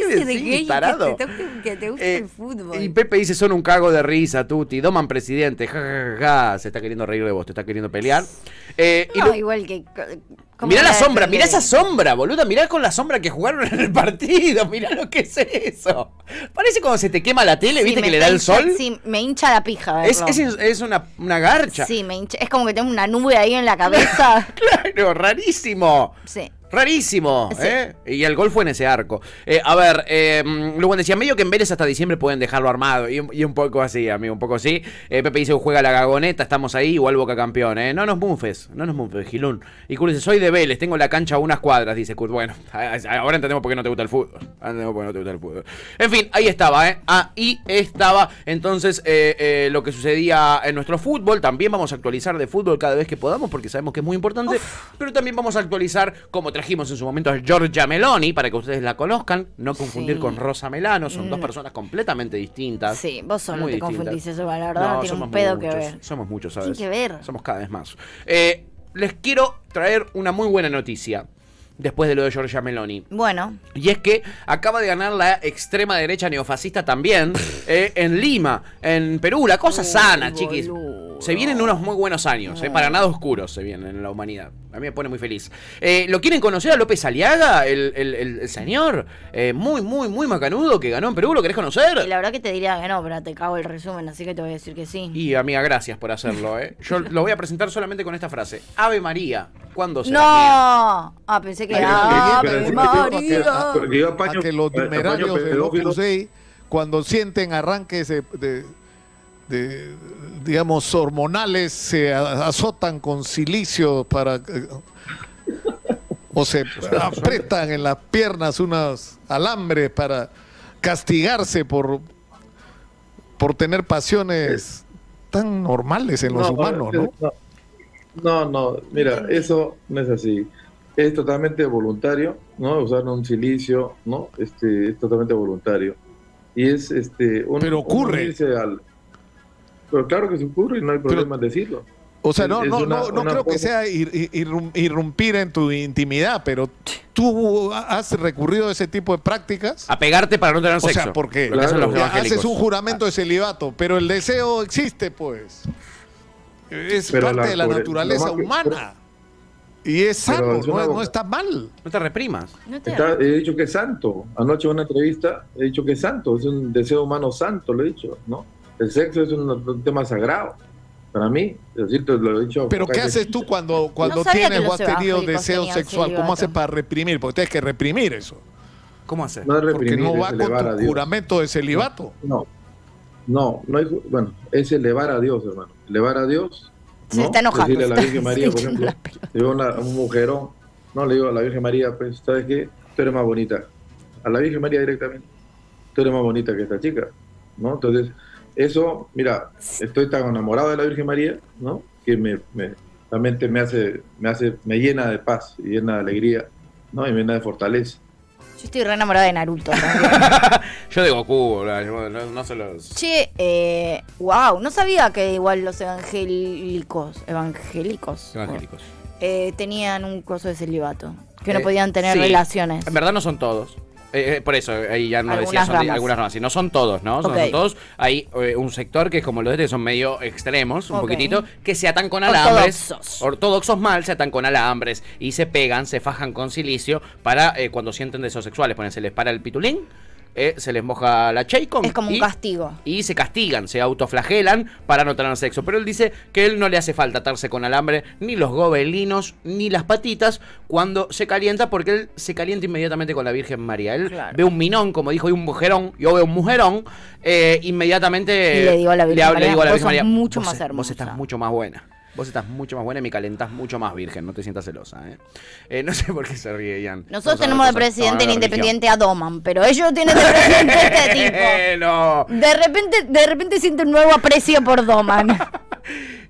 Que, guste eh, el fútbol. Y Pepe dice, son un cago de risa, Tuti. Doman presidente, Se está queriendo reír de vos, te está queriendo pelear. Eh, no, igual que Mirá la sombra, mira esa sombra, boluda. Mirá con la sombra que jugaron en el partido. Mira lo que es eso. Parece cuando se te quema la tele, ¿viste que le da el sol? Sí, me hincha la pija. Es, es, una, garcha. Sí, me hincha. Es como que tengo una nube ahí en la cabeza. claro, rarísimo. Sí. Rarísimo, ¿eh? Y el gol fue en ese arco. Eh, a ver, eh, luego decía, medio que en Vélez hasta diciembre pueden dejarlo armado. Y, un poco así, amigo, un poco así. Eh, Pepe dice, juega la gagoneta, estamos ahí, igual Boca campeón, ¿eh? No nos mufes, no nos mufes, Gilún. Y curioso soy de les Vélez, tengo la cancha a unas cuadras, dice Kurt. Bueno, ahora entendemos por qué no te gusta el fútbol. entendemos por qué no te gusta el fútbol. En fin, ahí estaba, ¿eh? Ahí estaba entonces eh, eh, lo que sucedía en nuestro fútbol. También vamos a actualizar de fútbol cada vez que podamos porque sabemos que es muy importante. Pero también vamos a actualizar, como trajimos en su momento a Georgia Meloni, para que ustedes la conozcan. No confundir con Rosa Melano, son dos mm. personas completamente distintas. Sí, vos solo te confundís eso, la verdad, tiene un pedo que ver. Somos muchos, ¿sabes? que ver. Somos cada vez más. Eh, les quiero traer una muy buena noticia después de lo de Giorgia Meloni. Bueno. Y es que acaba de ganar la extrema derecha neofascista también eh, en Lima, en Perú. La cosa sana, chiquis. Se vienen unos muy buenos años, eh, para ah. nada oscuros se vienen en la humanidad. A mí me pone muy feliz. Eh, ¿Lo quieren conocer a López Aliaga, el, el, señor? Eh, muy, muy, muy macanudo que ganó en Perú, ¿lo querés conocer? la verdad que te diría que no, pero te cago el resumen, así que te voy a decir que sí. Y amiga, gracias por hacerlo, ¿eh? Yo lo voy a presentar solamente con esta frase. Ave María, ¿cuándo será? ¡No! Ah, pensé que era Ave María. Que, los de cuando sienten arranques de de, digamos, hormonales se azotan con silicio para... o se apretan en las piernas unos alambres para castigarse por, por tener pasiones tan normales en los humanos, ¿no? ¿no? mira, eso no es así. Es totalmente voluntario, ¿no? Usar un silicio, ¿no? Este, es totalmente voluntario. Y es este... Pero ocurre. Pero claro que se ocurre y no hay problema decirlo. O sea, no, no, no, creo que sea irrumpir en tu intimidad, pero tú has recurrido a ese tipo de prácticas. A pegarte para no tener sexo. O sea, porque haces un juramento de ah. celibato, pero el deseo existe, pues. Es parte de la naturaleza humana. y es sano, no, está mal. No te reprimas. he dicho que es santo. Anoche en una entrevista he dicho que es santo, es un deseo humano santo, lo he dicho, ¿no? El sexo es un, tema sagrado para mí. Pero ¿qué haces tú cuando, cuando tienes o has tenido deseo sexual? ¿Cómo haces para reprimir? Porque tienes que reprimir eso. ¿Cómo haces? Porque no va con tu juramento de celibato. No, no, no bueno, es elevar a Dios, hermano. Elevar a Dios. Se está enojando. a la Virgen María, por ejemplo, le digo a un mujerón, no le digo a la Virgen María, pues, ¿sabes qué? Tú eres más bonita. A la Virgen María directamente. Tú eres más bonita que esta chica, ¿no? Entonces, eso, mira, estoy tan enamorado de la Virgen María, ¿no? Que me, realmente me hace, me hace, me llena de paz, y llena de alegría, ¿no? Y me llena de fortaleza. Yo estoy re enamorada de Naruto. Yo de Goku, no, no los... Che, wow, eh, no sabía que igual los evangélicos, evangélicos, evangélicos. Eh, tenían un coso de celibato, que no eh, podían tener relaciones. En verdad no son todos. Eh, eh, por eso, ahí ya no decía, algunas ramas, y no son todos, ¿no? Son, todos. Hay eh, un sector que es como los de este, son medio extremos, un poquitito, que se atan con alambres. Ortodoxos. mal, se atan con alambres y se pegan, se fajan con silicio para cuando sienten deseos sexuales. Ponen, se les para el pitulín eh, se les moja la Chaycon. Es como un castigo. Y se castigan, se autoflagelan para no tener sexo. Pero él dice que él no le hace falta atarse con alambre, ni los gobelinos, ni las patitas, cuando se calienta, porque él se calienta inmediatamente con la Virgen María. Él ve un minón, como dijo, y un mujerón, yo veo un mujerón, eh, inmediatamente... le digo a la Virgen María, mucho más hermosa. Vos estás mucho más buena. Vos estás mucho más buena y me calentás mucho más, Virgen. No te sientas celosa, ¿eh? eh no sé por qué se ríe, Ian. Nosotros tenemos de presidente independiente a Doman, pero ellos tienen de presidente este tipo. De repente, de repente siente un nuevo aprecio por Doman.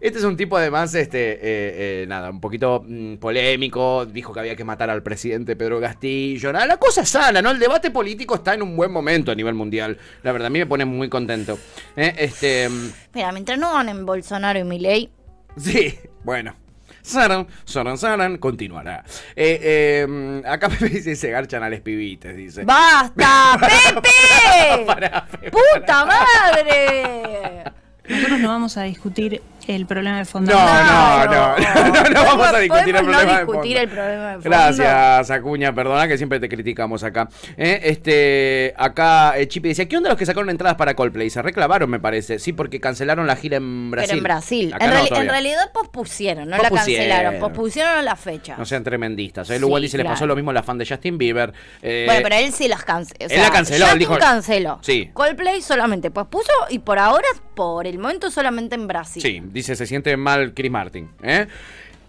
Este es un tipo además, este, eh, eh, nada, un poquito mm, polémico, dijo que había que matar al presidente Pedro Castillo, nada, la cosa es sana, ¿no? El debate político está en un buen momento a nivel mundial, la verdad, a mí me pone muy contento. este... Mm, Mira, mientras no van en Bolsonaro y Milei, Sí, bueno. Saran, Saran, Saran, continuará. Eh, em, acá Pepe dice: se garchan a los pibites, dice. ¡Basta, Pepe! ¡Puta madre! Nosotros no vamos a discutir el problema de fondo. No, no, no, no, vamos a discutir el problema de fondo. Gracias, Acuña, perdona que siempre te criticamos acá. Eh, este, acá eh, Chipi decía, ¿qué onda los que sacaron entradas para Coldplay? Se reclamaron, me parece. Sí, porque cancelaron la gira en Brasil. Pero en Brasil. En, realidad pospusieron, no la cancelaron, pospusieron la fecha. No sean tremendistas. El eh. él dice, le pasó lo mismo a la fan de Justin Bieber. bueno, pero él sí las canceló. él la canceló, Justin canceló. Sí. Coldplay solamente pospuso y por ahora, por el momento, solamente en Brasil. Sí, Dice, se siente mal Chris Martin. ¿eh?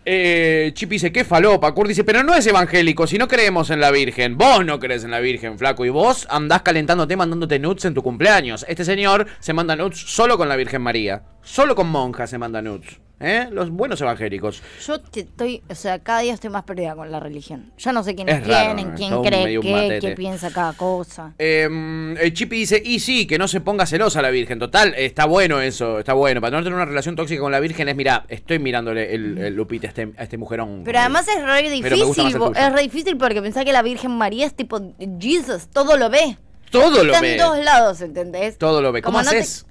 eh Chip dice, qué falopa. Kurt dice, pero no es evangélico, si no creemos en la Virgen. Vos no crees en la Virgen, flaco. Y vos andás calentándote, mandándote nudes en tu cumpleaños. Este señor se manda nuts solo con la Virgen María. Solo con monjas se manda nudes. ¿eh? los buenos evangélicos. Yo estoy, o sea, cada día estoy más perdida con la religión. Ya no sé quién es, quién, en quién cree qué, qué piensa cada cosa. el em, eh, Chipi dice, y sí, que no se ponga celosa la Virgen. Total, está bueno eso, está bueno. Para no tener una relación tóxica con la Virgen es, mira, estoy mirándole el, Lupita este, a este, mujerón. Pero además es re difícil, es re difícil porque pensar que la Virgen María es tipo Jesus, todo lo ve. Todo lo ve. en dos lados, ¿entendés? Todo lo ve. ¿Cómo haces?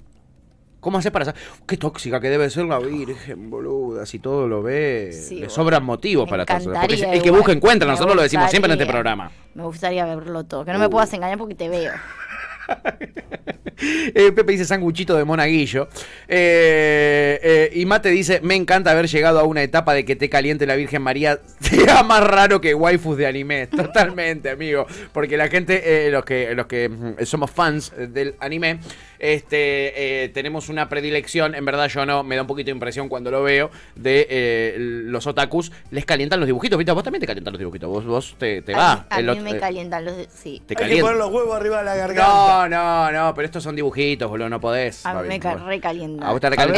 ¿Cómo haces para saber? Qué tóxica que debe ser la Virgen, boluda. Si todo lo ve, le sobran motivos para todo Porque el que busca encuentra, nosotros lo decimos siempre en este programa. Me gustaría verlo todo. Que no me uh. puedas engañar porque te veo. Eh, Pepe dice sanguchito de monaguillo. Eh, eh, y Mate dice: Me encanta haber llegado a una etapa de que te caliente la Virgen María. Sea más raro que waifus de anime. Totalmente, amigo. Porque la gente, los, que, los que mm, somos fans del anime este, eh, tenemos una predilección, en verdad yo no, me da un poquito de impresión cuando lo veo, de eh, los otakus, les calientan los dibujitos, ¿viste? Vos también te calientan los dibujitos, vos, vos te, va. A, mí, me eh, calientan los, sí. Te calientan. los huevos arriba de la garganta. No, no, no, pero estos son dibujitos, boludo, no podés. A mí me recalientan. A recalientan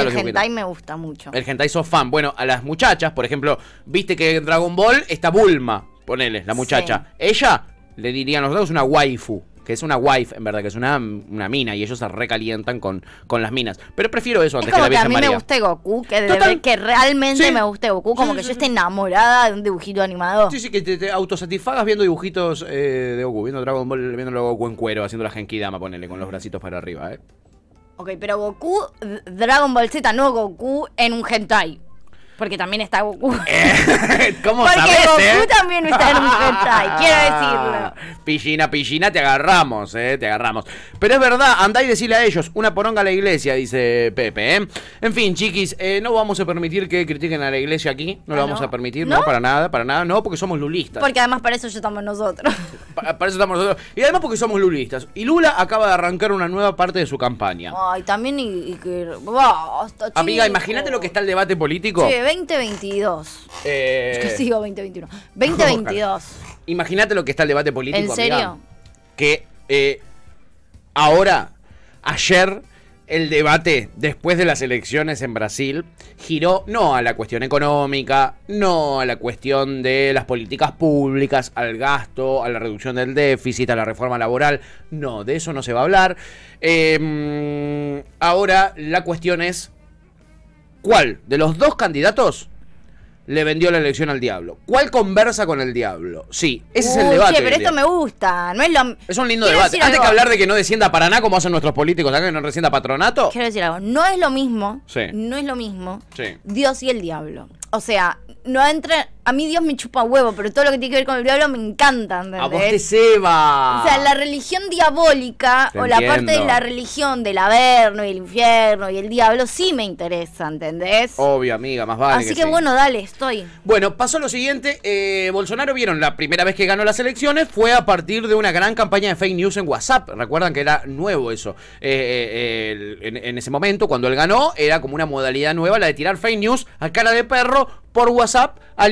los dibujitos. El hentai me gusta mucho. El hentai sos fan. Bueno, a las muchachas, por ejemplo, viste que en Dragon Ball está Bulma, ponele, la muchacha. Ella le dirían los dos una waifu que es una wife, en verdad, que es una, mina y ellos se recalientan con, con las minas. Pero prefiero eso antes que la Virgen a mí me guste Goku, que, realmente me guste Goku, como que yo esté enamorada de un dibujito animado. Sí, sí, que te, autosatisfagas viendo dibujitos eh, de Goku, viendo Dragon Ball, viendo Goku en cuero, haciendo la Genkidama, ponele con los bracitos para arriba, ¿eh? Ok, pero Goku, Dragon Ball Z, no Goku en un hentai. Porque también está Goku. Eh, ¿Cómo Porque Goku eh? también está en un hentai, quiero decirlo. Pillina, pillina, te agarramos, eh, te agarramos. Pero es verdad, andá y decirle a ellos, una poronga a la iglesia, dice Pepe, ¿eh? En fin, chiquis, eh, no vamos a permitir que critiquen a la iglesia aquí, no lo ah, vamos a permitir, ¿No? para nada, para nada, no, porque somos lulistas. Porque además para eso estamos nosotros. para eso estamos nosotros. Y además porque somos lulistas. Y Lula acaba de arrancar una nueva parte de su campaña. Ay, también y, que... Amiga, imagínate lo que está el debate político. Sí, 2022. Eh, sigo 2021. 2022. Imagínate lo que está el debate político. ¿En serio? que eh, ahora, ayer, el debate después de las elecciones en Brasil giró no a la cuestión económica, no a la cuestión de las políticas públicas, al gasto, a la reducción del déficit, a la reforma laboral. No, de eso no se va a hablar. Em, ahora la cuestión es ¿Cuál de los dos candidatos le vendió la elección al diablo? ¿Cuál conversa con el diablo? Sí, ese es el debate. Oye, pero esto me gusta. No es, es un lindo debate. Antes que hablar de que no descienda Paraná como hacen nuestros políticos, acá que no descienda patronato. Quiero decir algo. No es lo mismo. Sí. No es lo mismo. Sí. Dios y el diablo. O sea, no entra a mí Dios me chupa huevo, pero todo lo que tiene que ver con el diablo me encanta. ¿entendés? A vos te O sea, la religión diabólica o la parte de la religión del averno y el infierno y el diablo sí me interesa, ¿entendés? Obvio, amiga, más vale. Así que, bueno, dale, estoy. Bueno, pasó lo siguiente. Eh, Bolsonaro, vieron, la primera vez que ganó las elecciones fue a partir de una gran campaña de fake news en WhatsApp. Recuerdan que era nuevo eso. Eh, eh, en, ese momento, cuando él ganó, era como una modalidad nueva, la de tirar fake news a cara de perro por WhatsApp a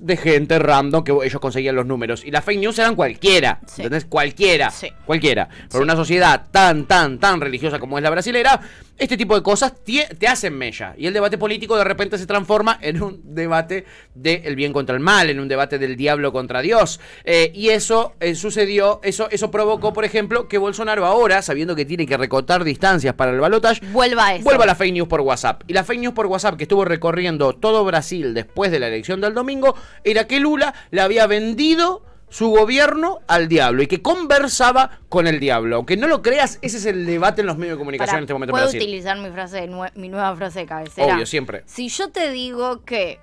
de gente random que ellos conseguían los números. Y las fake news eran cualquiera. ¿Entendés? Cualquiera. Cualquiera. Por una sociedad tan, tan, tan religiosa como es la brasilera, este tipo de cosas te, hacen mella. Y el debate político de repente se transforma en un debate del bien contra el mal, en un debate del diablo contra Dios. Eh, y eso eh, sucedió, eso, eso provocó, por ejemplo, que Bolsonaro ahora, sabiendo que tiene que recortar distancias para el balotaje, vuelva a eso. Vuelva a la fake news por WhatsApp. Y la fake news por WhatsApp que estuvo recorriendo todo Brasil después de la elección del domingo, era que Lula le había vendido su gobierno al diablo y que conversaba con el diablo. Aunque no lo creas, ese es el debate en los medios de comunicación en este momento. Puedo utilizar mi mi nueva frase de cabecera. Obvio, siempre. Si yo te digo que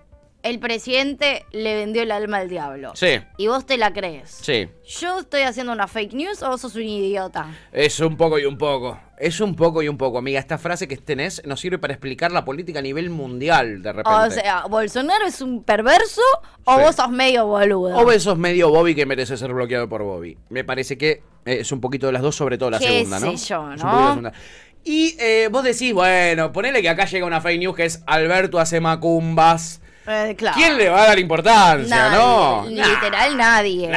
el presidente le vendió el alma al diablo. Sí. Y vos te la crees. Sí. ¿Yo estoy haciendo una fake news o vos sos un idiota? Es un poco y un poco. Es un poco y un poco, amiga. Esta frase que tenés nos sirve para explicar la política a nivel mundial, de repente. O sea, ¿Bolsonaro es un perverso o vos sos medio boludo? O vos sos medio Bobby que merece ser bloqueado por Bobby. Me parece que eh, es un poquito de las dos, sobre todo la segunda, sé ¿no? Yo, ¿no? Y eh, vos decís, bueno, ponele que acá llega una fake news que es Alberto hace macumbas eh, ¿Quién le va a dar importancia, no? Literal nadie.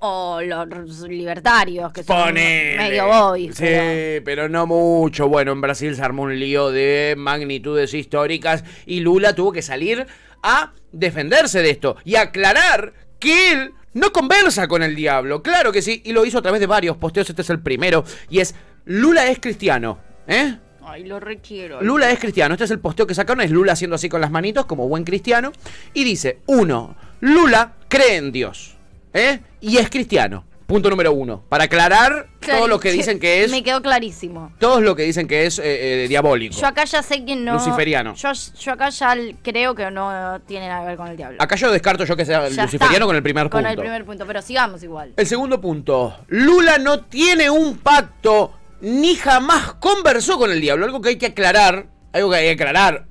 O, los libertarios, que son medio voy. Sí, pero... pero... no mucho. Bueno, en Brasil se armó un lío de magnitudes históricas y Lula tuvo que salir a defenderse de esto y aclarar que él no conversa con el diablo. Claro que sí, y lo hizo a través de varios posteos. Este es el primero y es Lula es cristiano, ¿eh? Y lo requiero. Lula es cristiano. Este es el posteo que sacaron. Es Lula haciendo así con las manitos, como buen cristiano. Y dice: Uno, Lula cree en Dios. ¿Eh? Y es cristiano. Punto número uno. Para aclarar todo lo que dicen que es. Me quedó clarísimo. Todo lo que dicen que es eh, eh, diabólico. Yo acá ya sé que no. Luciferiano. Yo, acá ya creo que no tiene nada que ver con el diablo. Acá yo descarto yo que sea luciferiano con el primer punto. Con el primer punto, pero sigamos igual. El segundo punto. Lula no tiene un pacto ni jamás conversó con el diablo. Algo que hay que aclarar, algo que hay que aclarar,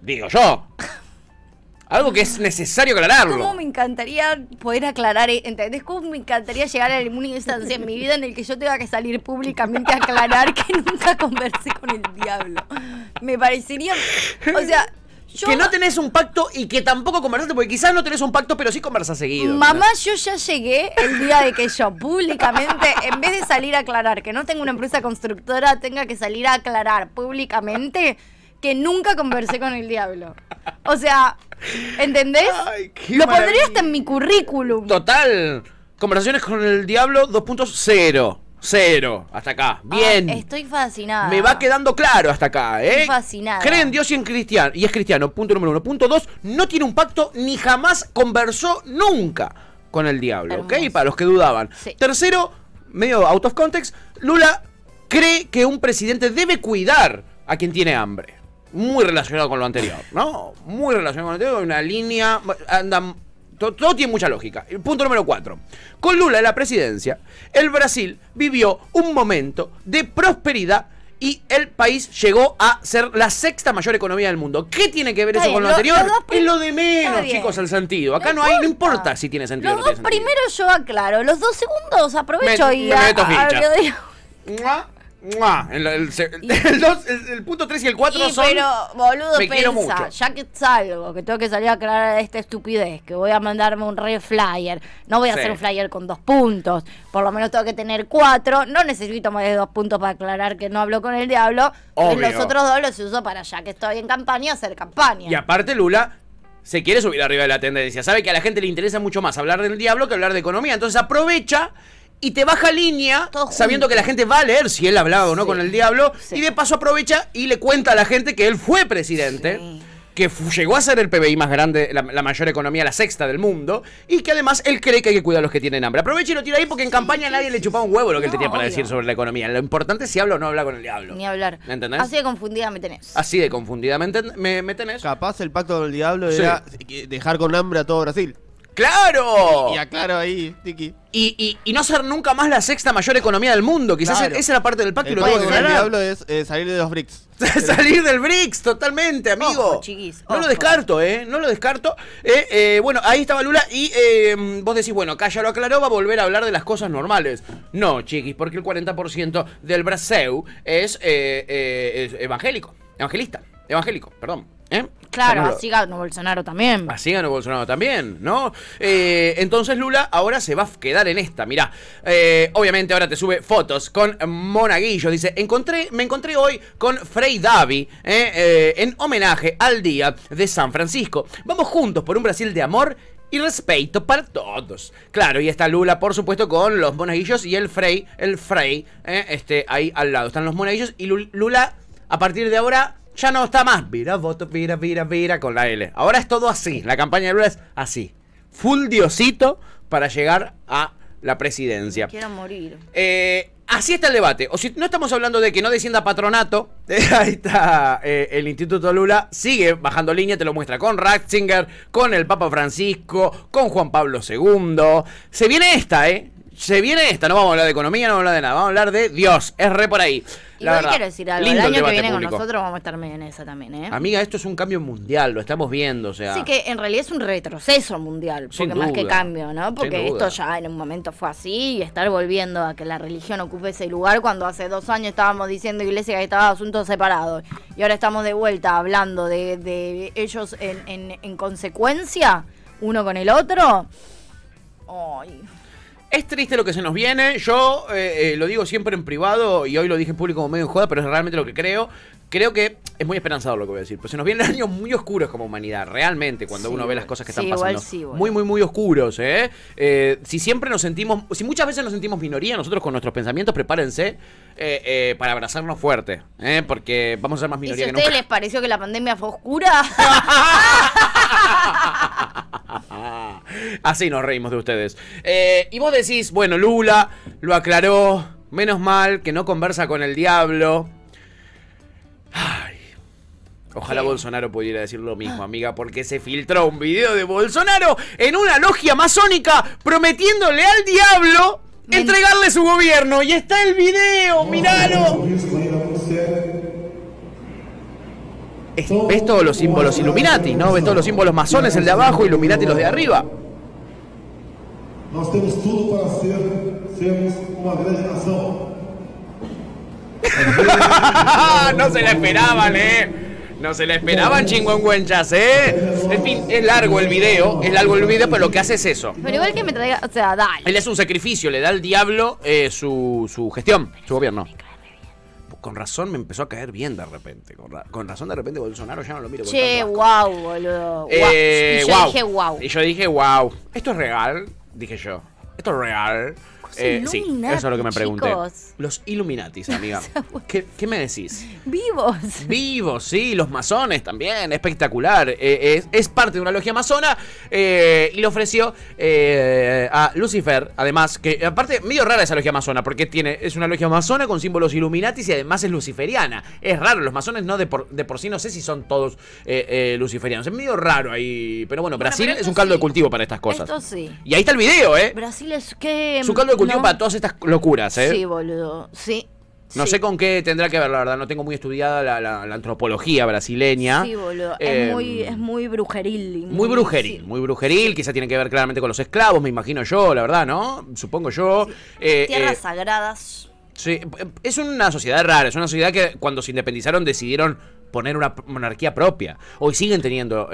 digo yo. Algo que es necesario aclararlo. ¿Cómo me encantaría poder aclarar, eh, ¿entendés? ¿Cómo me encantaría llegar a alguna instancia en mi vida en el que yo tenga que salir públicamente a aclarar que nunca conversé con el diablo? Me parecería... O sea, que no tenés un pacto y que tampoco conversaste, porque quizás no tenés un pacto, pero sí conversas seguido. Mamá, yo ya llegué el día de que yo públicamente, en vez de salir a aclarar que no tengo una empresa constructora, tenga que salir a aclarar públicamente que nunca conversé con el diablo. O sea, ¿entendés? Lo pondría hasta en mi currículum. Total. Conversaciones con el diablo 2.0. Cero. Hasta acá. Ah, Bien. estoy fascinada. Me va quedando claro hasta acá, ¿eh? Estoy fascinada. Cree en Dios y en cristiano. Y es cristiano. Punto número uno. Punto dos. No tiene un pacto ni jamás conversó nunca con el diablo. ¿Ok? Para los que dudaban. Tercero, medio out of context. Lula cree que un presidente debe cuidar a quien tiene hambre muy relacionado con lo anterior, ¿no? Muy relacionado con lo anterior, una línea, andan todo, tiene mucha lógica. Punto número cuatro. Con Lula en la presidencia, el Brasil vivió un momento de prosperidad y el país llegó a ser la sexta mayor economía del mundo. ¿Qué tiene que ver eso con lo, anterior? es lo de menos, chicos, el sentido. Acá no, hay, no importa si tiene sentido. Los no dos primero yo aclaro, los dos segundos aprovecho y a, A, digo. El, punto 3 y el 4 son. Pero, boludo, ya que salgo, que tengo que salir a aclarar esta estupidez, que voy a mandarme un re flyer. No voy a hacer un flyer con dos puntos. Por lo menos tengo que tener cuatro. No necesito más de dos puntos para aclarar que no hablo con el diablo. Obvio. los otros dos los uso para ya que estoy en campaña, hacer campaña. Y aparte, Lula se quiere subir arriba de la tendencia. Sabe que a la gente le interesa mucho más hablar del diablo que hablar de economía. Entonces aprovecha y te baja línea sabiendo que la gente va a leer si él hablaba o no con el diablo y de paso aprovecha y le cuenta a la gente que él fue presidente. Que llegó a ser el PBI más grande, la, mayor economía, la sexta del mundo, y que además él cree que hay que cuidar a los que tienen hambre. Aprovecha y lo tira ahí porque en campaña nadie le chupaba un huevo lo que él tenía para decir sobre la economía. Lo importante es si habla o no habla con el diablo. Ni hablar. Así de confundida me tenés. Así de confundida me, me tenés. Capaz el pacto del diablo era dejar con hambre a todo Brasil. ¡Claro! Y, aclaro ahí, Tiki. Y, no ser nunca más la sexta mayor economía del mundo. Quizás esa esa la parte del pacto y lo tengo que hablo es eh, salir de los BRICS. salir del BRICS, totalmente, amigo. No lo descarto, ¿eh? No lo descarto. Eh, eh bueno, ahí estaba Lula y em, vos decís, bueno, acá ya lo aclaró, va a volver a hablar de las cosas normales. No, chiquis, porque el 40% del Brasil es, eh, es evangélico, evangelista, evangélico, perdón. ¿Eh? Claro, así ganó Bolsonaro también. Así ganó Bolsonaro también, ¿no? Eh, entonces Lula ahora se va a quedar en esta, mirá. Eh, obviamente ahora te sube fotos con monaguillos. Dice, encontré, me encontré hoy con Frey Davi eh, en homenaje al Día de San Francisco. Vamos juntos por un Brasil de amor y respeto para todos. Claro, y está Lula, por supuesto, con los monaguillos y el Frey, el Frey, este, ahí al lado. Están los monaguillos y Lula, a partir de ahora, ya no está más. Vira, voto, vira, vira, vira con la L. Ahora es todo así. La campaña de Lula es así. Full diosito para llegar a la presidencia. Quiero morir. Eh, así está el debate. O si no estamos hablando de que no descienda patronato, eh, ahí está eh, el Instituto Lula, sigue bajando línea, te lo muestra con Ratzinger, con el Papa Francisco, con Juan Pablo II. Se viene esta, ¿eh? Se viene esta, no vamos a hablar de economía, no vamos a hablar de nada, vamos a hablar de Dios, es re por ahí quiero decir el año que viene con nosotros vamos a estar medio en esa también, ¿eh? Amiga, esto es un cambio mundial, lo estamos viendo, o sea. Sí, que en realidad es un retroceso mundial, porque más que cambio, ¿no? Porque esto ya en un momento fue así y estar volviendo a que la religión ocupe ese lugar cuando hace dos años estábamos diciendo iglesia que estaba asunto separado. y ahora estamos de vuelta hablando de, ellos en, en consecuencia, uno con el otro. Ay. Es triste lo que se nos viene. Yo eh, eh, lo digo siempre en privado y hoy lo dije en público como medio en joda, pero es realmente lo que creo. Creo que es muy esperanzado lo que voy a decir. Pues se nos vienen años muy oscuros como humanidad, realmente, cuando uno ve las cosas que están pasando. Muy, muy, muy oscuros, ¿eh? ¿eh? Si siempre nos sentimos, si muchas veces nos sentimos minoría, nosotros con nuestros pensamientos, prepárense para abrazarnos fuerte, eh, Porque vamos a ser más minoría ¿Y si a ustedes les pareció que la pandemia fue oscura? Así nos reímos de ustedes. Eh, y vos decís, bueno, Lula lo aclaró. Menos mal que no conversa con el diablo. ojalá Bolsonaro pudiera decir lo mismo, amiga, porque se filtró un video de Bolsonaro en una logia masónica prometiéndole al diablo entregarle su gobierno. Y está el video, miralo ves todos los símbolos Illuminati, ¿no? Ves todos los símbolos masones, el de abajo, Illuminati los de arriba. no se la esperaban, eh. No se la esperaban chingüengüenchas, ¿eh? En fin, es largo el video, es largo el video, pero lo que hace es eso. Pero igual que me traiga, o sea, dale. Él es un sacrificio, le da al diablo eh, su, su gestión, su gobierno con razón me empezó a caer bien de repente. Con, razón de repente Bolsonaro ya no lo miro. che, wow, boludo. Eh, y yo dije wow. Y yo dije wow. Esto es real, dije yo. Esto es real. Eh, sí, eso es lo que me pregunté. Los Illuminatis, amiga. ¿Qué, me decís? Vivos. Vivos, sí. Los masones también. Espectacular. Eh, es, parte de una logia masona eh, y le ofreció a Lucifer, además, que aparte, medio rara esa logia masona, porque tiene, es una logia masona con símbolos Illuminatis y además es luciferiana. Es raro, los masones no de por, sí, no sé si son todos luciferianos. Es medio raro ahí. Pero bueno, Brasil es un caldo de cultivo para estas cosas. Esto sí. Y ahí está el video, ¿eh? Brasil es que... Su caldo de cultivo no. para todas estas locuras, ¿eh? Sí, boludo. Sí. No sé con qué tendrá que ver, la verdad. No tengo muy estudiada la, antropología brasileña. Sí, boludo. es, eh, muy, muy brujeril. Muy, brujeril, muy brujeril. Quizá tiene que ver claramente con los esclavos, me imagino yo, la verdad, ¿no? Supongo yo. Eh, eh, Tierras sagradas. Sí, es una sociedad rara. Es una sociedad que cuando se independizaron decidieron poner una monarquía propia. Hoy siguen teniendo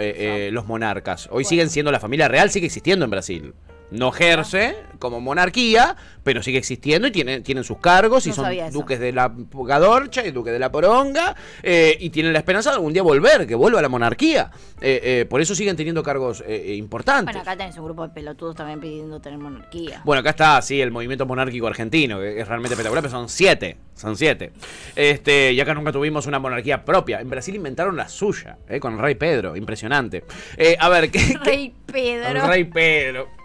los monarcas. Hoy siguen siendo la familia real, sigue existiendo en Brasil no ejerce como monarquía, pero sigue existiendo y tienen, tienen sus cargos y son duques de la Gadorcha y duques de la Poronga eh, y tienen la esperanza de algún día volver, que vuelva a la monarquía. Eh, eh, por eso siguen teniendo cargos importantes. Bueno, acá tenés un grupo de pelotudos también pidiendo tener monarquía. Bueno, acá está, sí, el movimiento monárquico argentino, que es realmente espectacular, pero son siete, son siete. Este, y acá nunca tuvimos una monarquía propia. En Brasil inventaron la suya, con el rey Pedro, impresionante. a ver, ¿qué, Rey Pedro. rey Pedro.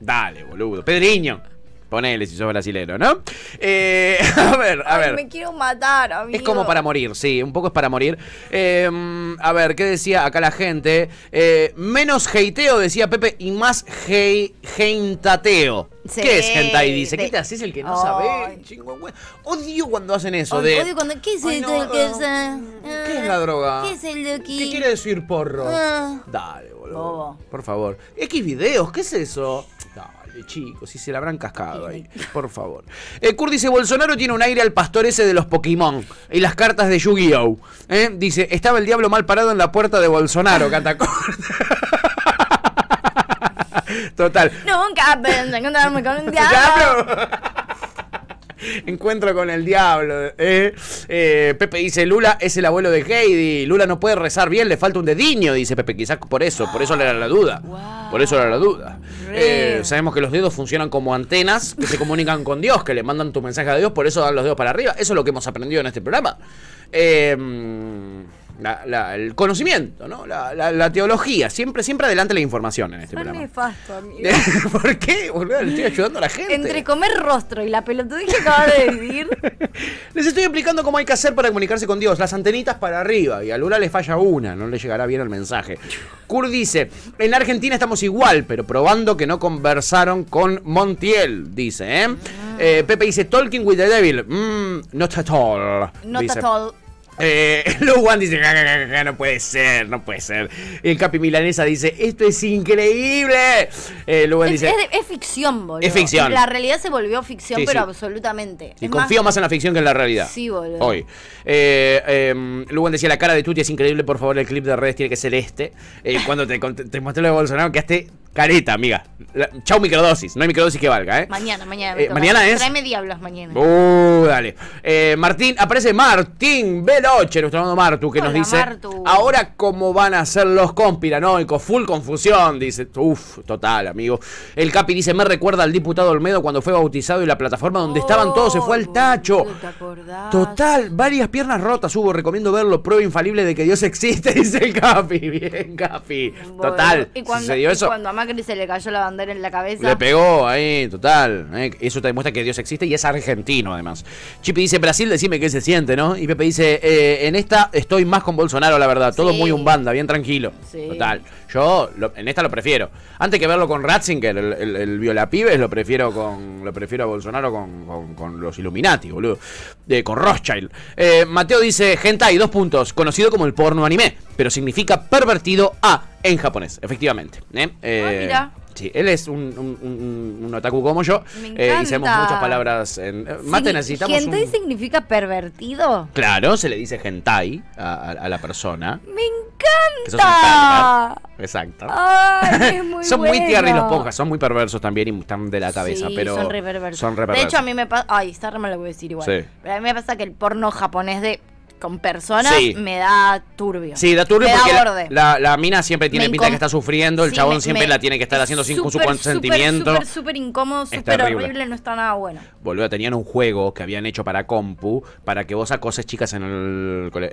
Dale, boludo. Pedriño. Ponele si sos brasilero, ¿no? Eh, a ver, a ver. Me quiero matar, amigo. Es como para morir, sí, un poco es para morir. Em, a ver, ¿qué decía acá la gente? Eh, menos heiteo, decía Pepe, y más hei, heintateo. ¿Qué es hentai? Dice, ¿qué te haces el que no sabe? Odio cuando hacen eso. de... Odio cuando. ¿Qué es esto? Eh, ¿Qué es la ah, droga? ¿Qué es el ¿Qué quiere decir porro? Ah. Dale, boludo. Por favor. X videos, ¿qué es eso? chicos, si se la habrán cascado ahí, por favor. el eh, Kurt dice, Bolsonaro tiene un aire al pastor ese de los Pokémon y las cartas de Yu-Gi-Oh! Eh, dice, estaba el diablo mal parado en la puerta de Bolsonaro, canta Total. Nunca pensé encontrarme con un diablo. Encuentro con el diablo. ¿eh? Eh, Pepe dice, Lula es el abuelo de Heidi. Lula no puede rezar bien, le falta un dediño, dice Pepe. Quizás por eso, por eso le era la duda. Por eso era la duda. Eh, sabemos que los dedos funcionan como antenas que se comunican con Dios, que le mandan tu mensaje a Dios, por eso dan los dedos para arriba. Eso es lo que hemos aprendido en este programa. Eh el conocimiento, ¿no? La, teología. Siempre, siempre adelante la información en este programa. nefasto, amigo. ¿Por qué? le estoy ayudando a la gente. Entre comer rostro y la pelotudez que acaba de vivir. les estoy explicando cómo hay que hacer para comunicarse con Dios. Las antenitas para arriba. Y a Lula le falla una. No le llegará bien el mensaje. Kur dice: En Argentina estamos igual, pero probando que no conversaron con Montiel, dice, ¿eh? Ah. eh Pepe dice: Talking with the Devil. Mm, not at all. Not at all. Eh, dice, no puede ser, no puede ser. El Capi Milanesa dice, esto es increíble. Eh, dice, es, ficción, boludo. Es ficción. La realidad se volvió ficción, pero absolutamente. Y confío más, en la ficción que en la realidad. Sí, boludo. Hoy. Eh, em, decía, la cara de Tuti es increíble, por favor, el clip de redes tiene que ser este. Eh, cuando te, te mostré lo de Bolsonaro, Que haste. Careta, amiga. chau microdosis. No hay microdosis que valga, ¿eh? Mañana, mañana. Eh, mañana es. Tráeme diablos mañana. Uh, dale. Eh, Martín, aparece Martín Veloche, nuestro hermano Martu, que nos dice. Ahora, ¿cómo van a ser los conspiranoicos? Full confusión, dice. Uf, total, amigo. El Capi dice: Me recuerda al diputado Olmedo cuando fue bautizado y la plataforma donde estaban todos se fue al oh, tacho. total, varias piernas rotas hubo. Recomiendo verlo. Prueba infalible de que Dios existe, dice el Capi. Bien, Capi. total. Y cuando, se eso. Macri se le cayó la bandera en la cabeza. Le pegó ahí, total. Eh. Eso te demuestra que Dios existe y es argentino además. Chipi dice, Brasil, decime qué se siente, ¿no? Y Pepe dice, eh, en esta estoy más con Bolsonaro, la verdad. Todo muy un banda, bien tranquilo. Sí. Total. Yo en esta lo prefiero. Antes que verlo con Ratzinger, el, viola pibes violapibes, lo prefiero con. Lo prefiero a Bolsonaro con, con, los Illuminati, boludo. con Rothschild. Eh, Mateo dice: hay dos puntos. Conocido como el porno anime, pero significa pervertido a en japonés, efectivamente. ¿eh? Ah, eh él es un, otaku como yo. Me Eh, muchas palabras. En, eh, mate, necesitamos. ¿Hentai significa pervertido? Claro, se le dice hentai a, la persona. Me encanta. Exacto. Ay, muy son muy tiernos los pocas, son muy perversos también y están de la cabeza. pero son re Son De hecho, a mí me pasa. Ay, está re mal lo voy a decir igual. Sí. Pero a mí me pasa que el porno japonés de con personas me da turbio. Sí, da turbio porque La, mina siempre tiene pinta que está sufriendo, el chabón siempre la tiene que estar haciendo sin su consentimiento. Súper, súper incómodo, súper horrible. no está nada bueno. Boludo, tenían un juego que habían hecho para compu para que vos acoses chicas en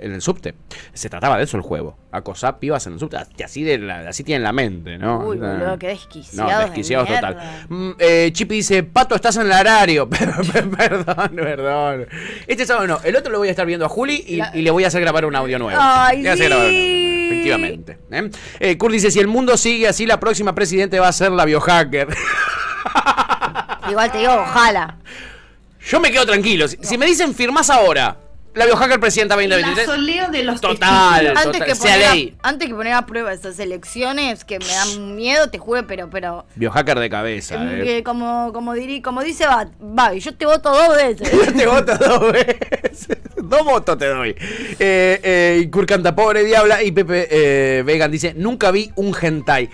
el, subte. Se trataba de eso el juego, acosar pibas en el subte. Así, de así tienen la mente, ¿no? Uy, boludo, qué desquiciado. No, total. Mm, eh, Chipi dice, Pato, estás en el horario. perdón, perdón. Este sábado no, el otro lo voy a estar viendo a Juli y y, le voy a hacer grabar un audio nuevo. le voy a hacer grabar un audio Efectivamente. ¿eh? Eh, Kurt dice: si el mundo sigue así, la próxima presidente va a ser la biohacker. Igual te digo, ojalá. Yo me quedo tranquilo. Si, si me dicen firmás ahora, la biohacker presidenta 2023. de los total, antes, que poner a, antes que poner a prueba esas elecciones que me dan miedo, te juro, pero pero biohacker de cabeza. Eh, eh. como como como dice Babi, yo te voto dos veces. yo te voto dos veces. dos votos te doy. Eh, eh, y Kurkanta, pobre diabla y Pepe eh, Vegan dice, "Nunca vi un hentai."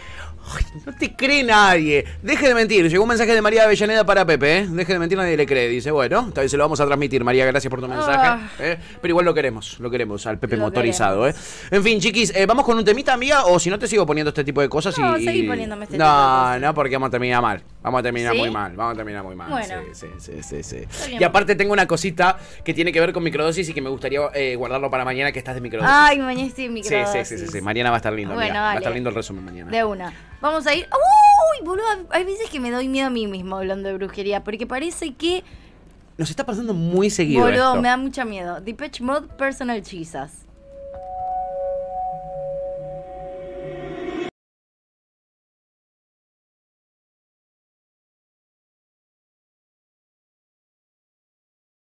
no te cree nadie. Deje de mentir. Llegó un mensaje de María Avellaneda para Pepe. ¿eh? Deje de mentir, nadie le cree. Dice, bueno, tal vez se lo vamos a transmitir, María. Gracias por tu mensaje. Ah. ¿eh? Pero igual lo queremos, lo queremos al Pepe motorizado. ¿eh? En fin, chiquis, eh, vamos con un temita, amiga. O si no, te sigo poniendo este tipo de cosas. No, y, este no, No, porque hemos terminado mal. Vamos a terminar muy mal, vamos a terminar muy mal. Sí, sí, sí, sí, sí. Y aparte tengo una cosita que tiene que ver con microdosis y que me gustaría eh, guardarlo para mañana que estás de microdosis. Ay, mañana estoy de microdosis. Sí, sí, sí, sí, Mañana va a estar lindo. Bueno, Va a estar lindo el resumen mañana. De una. Vamos a ir... Uy, boludo, hay veces que me doy miedo a mí mismo hablando de brujería porque parece que... Nos está pasando muy seguido Boludo, me da mucha miedo. Depeche Mode Personal Jesus.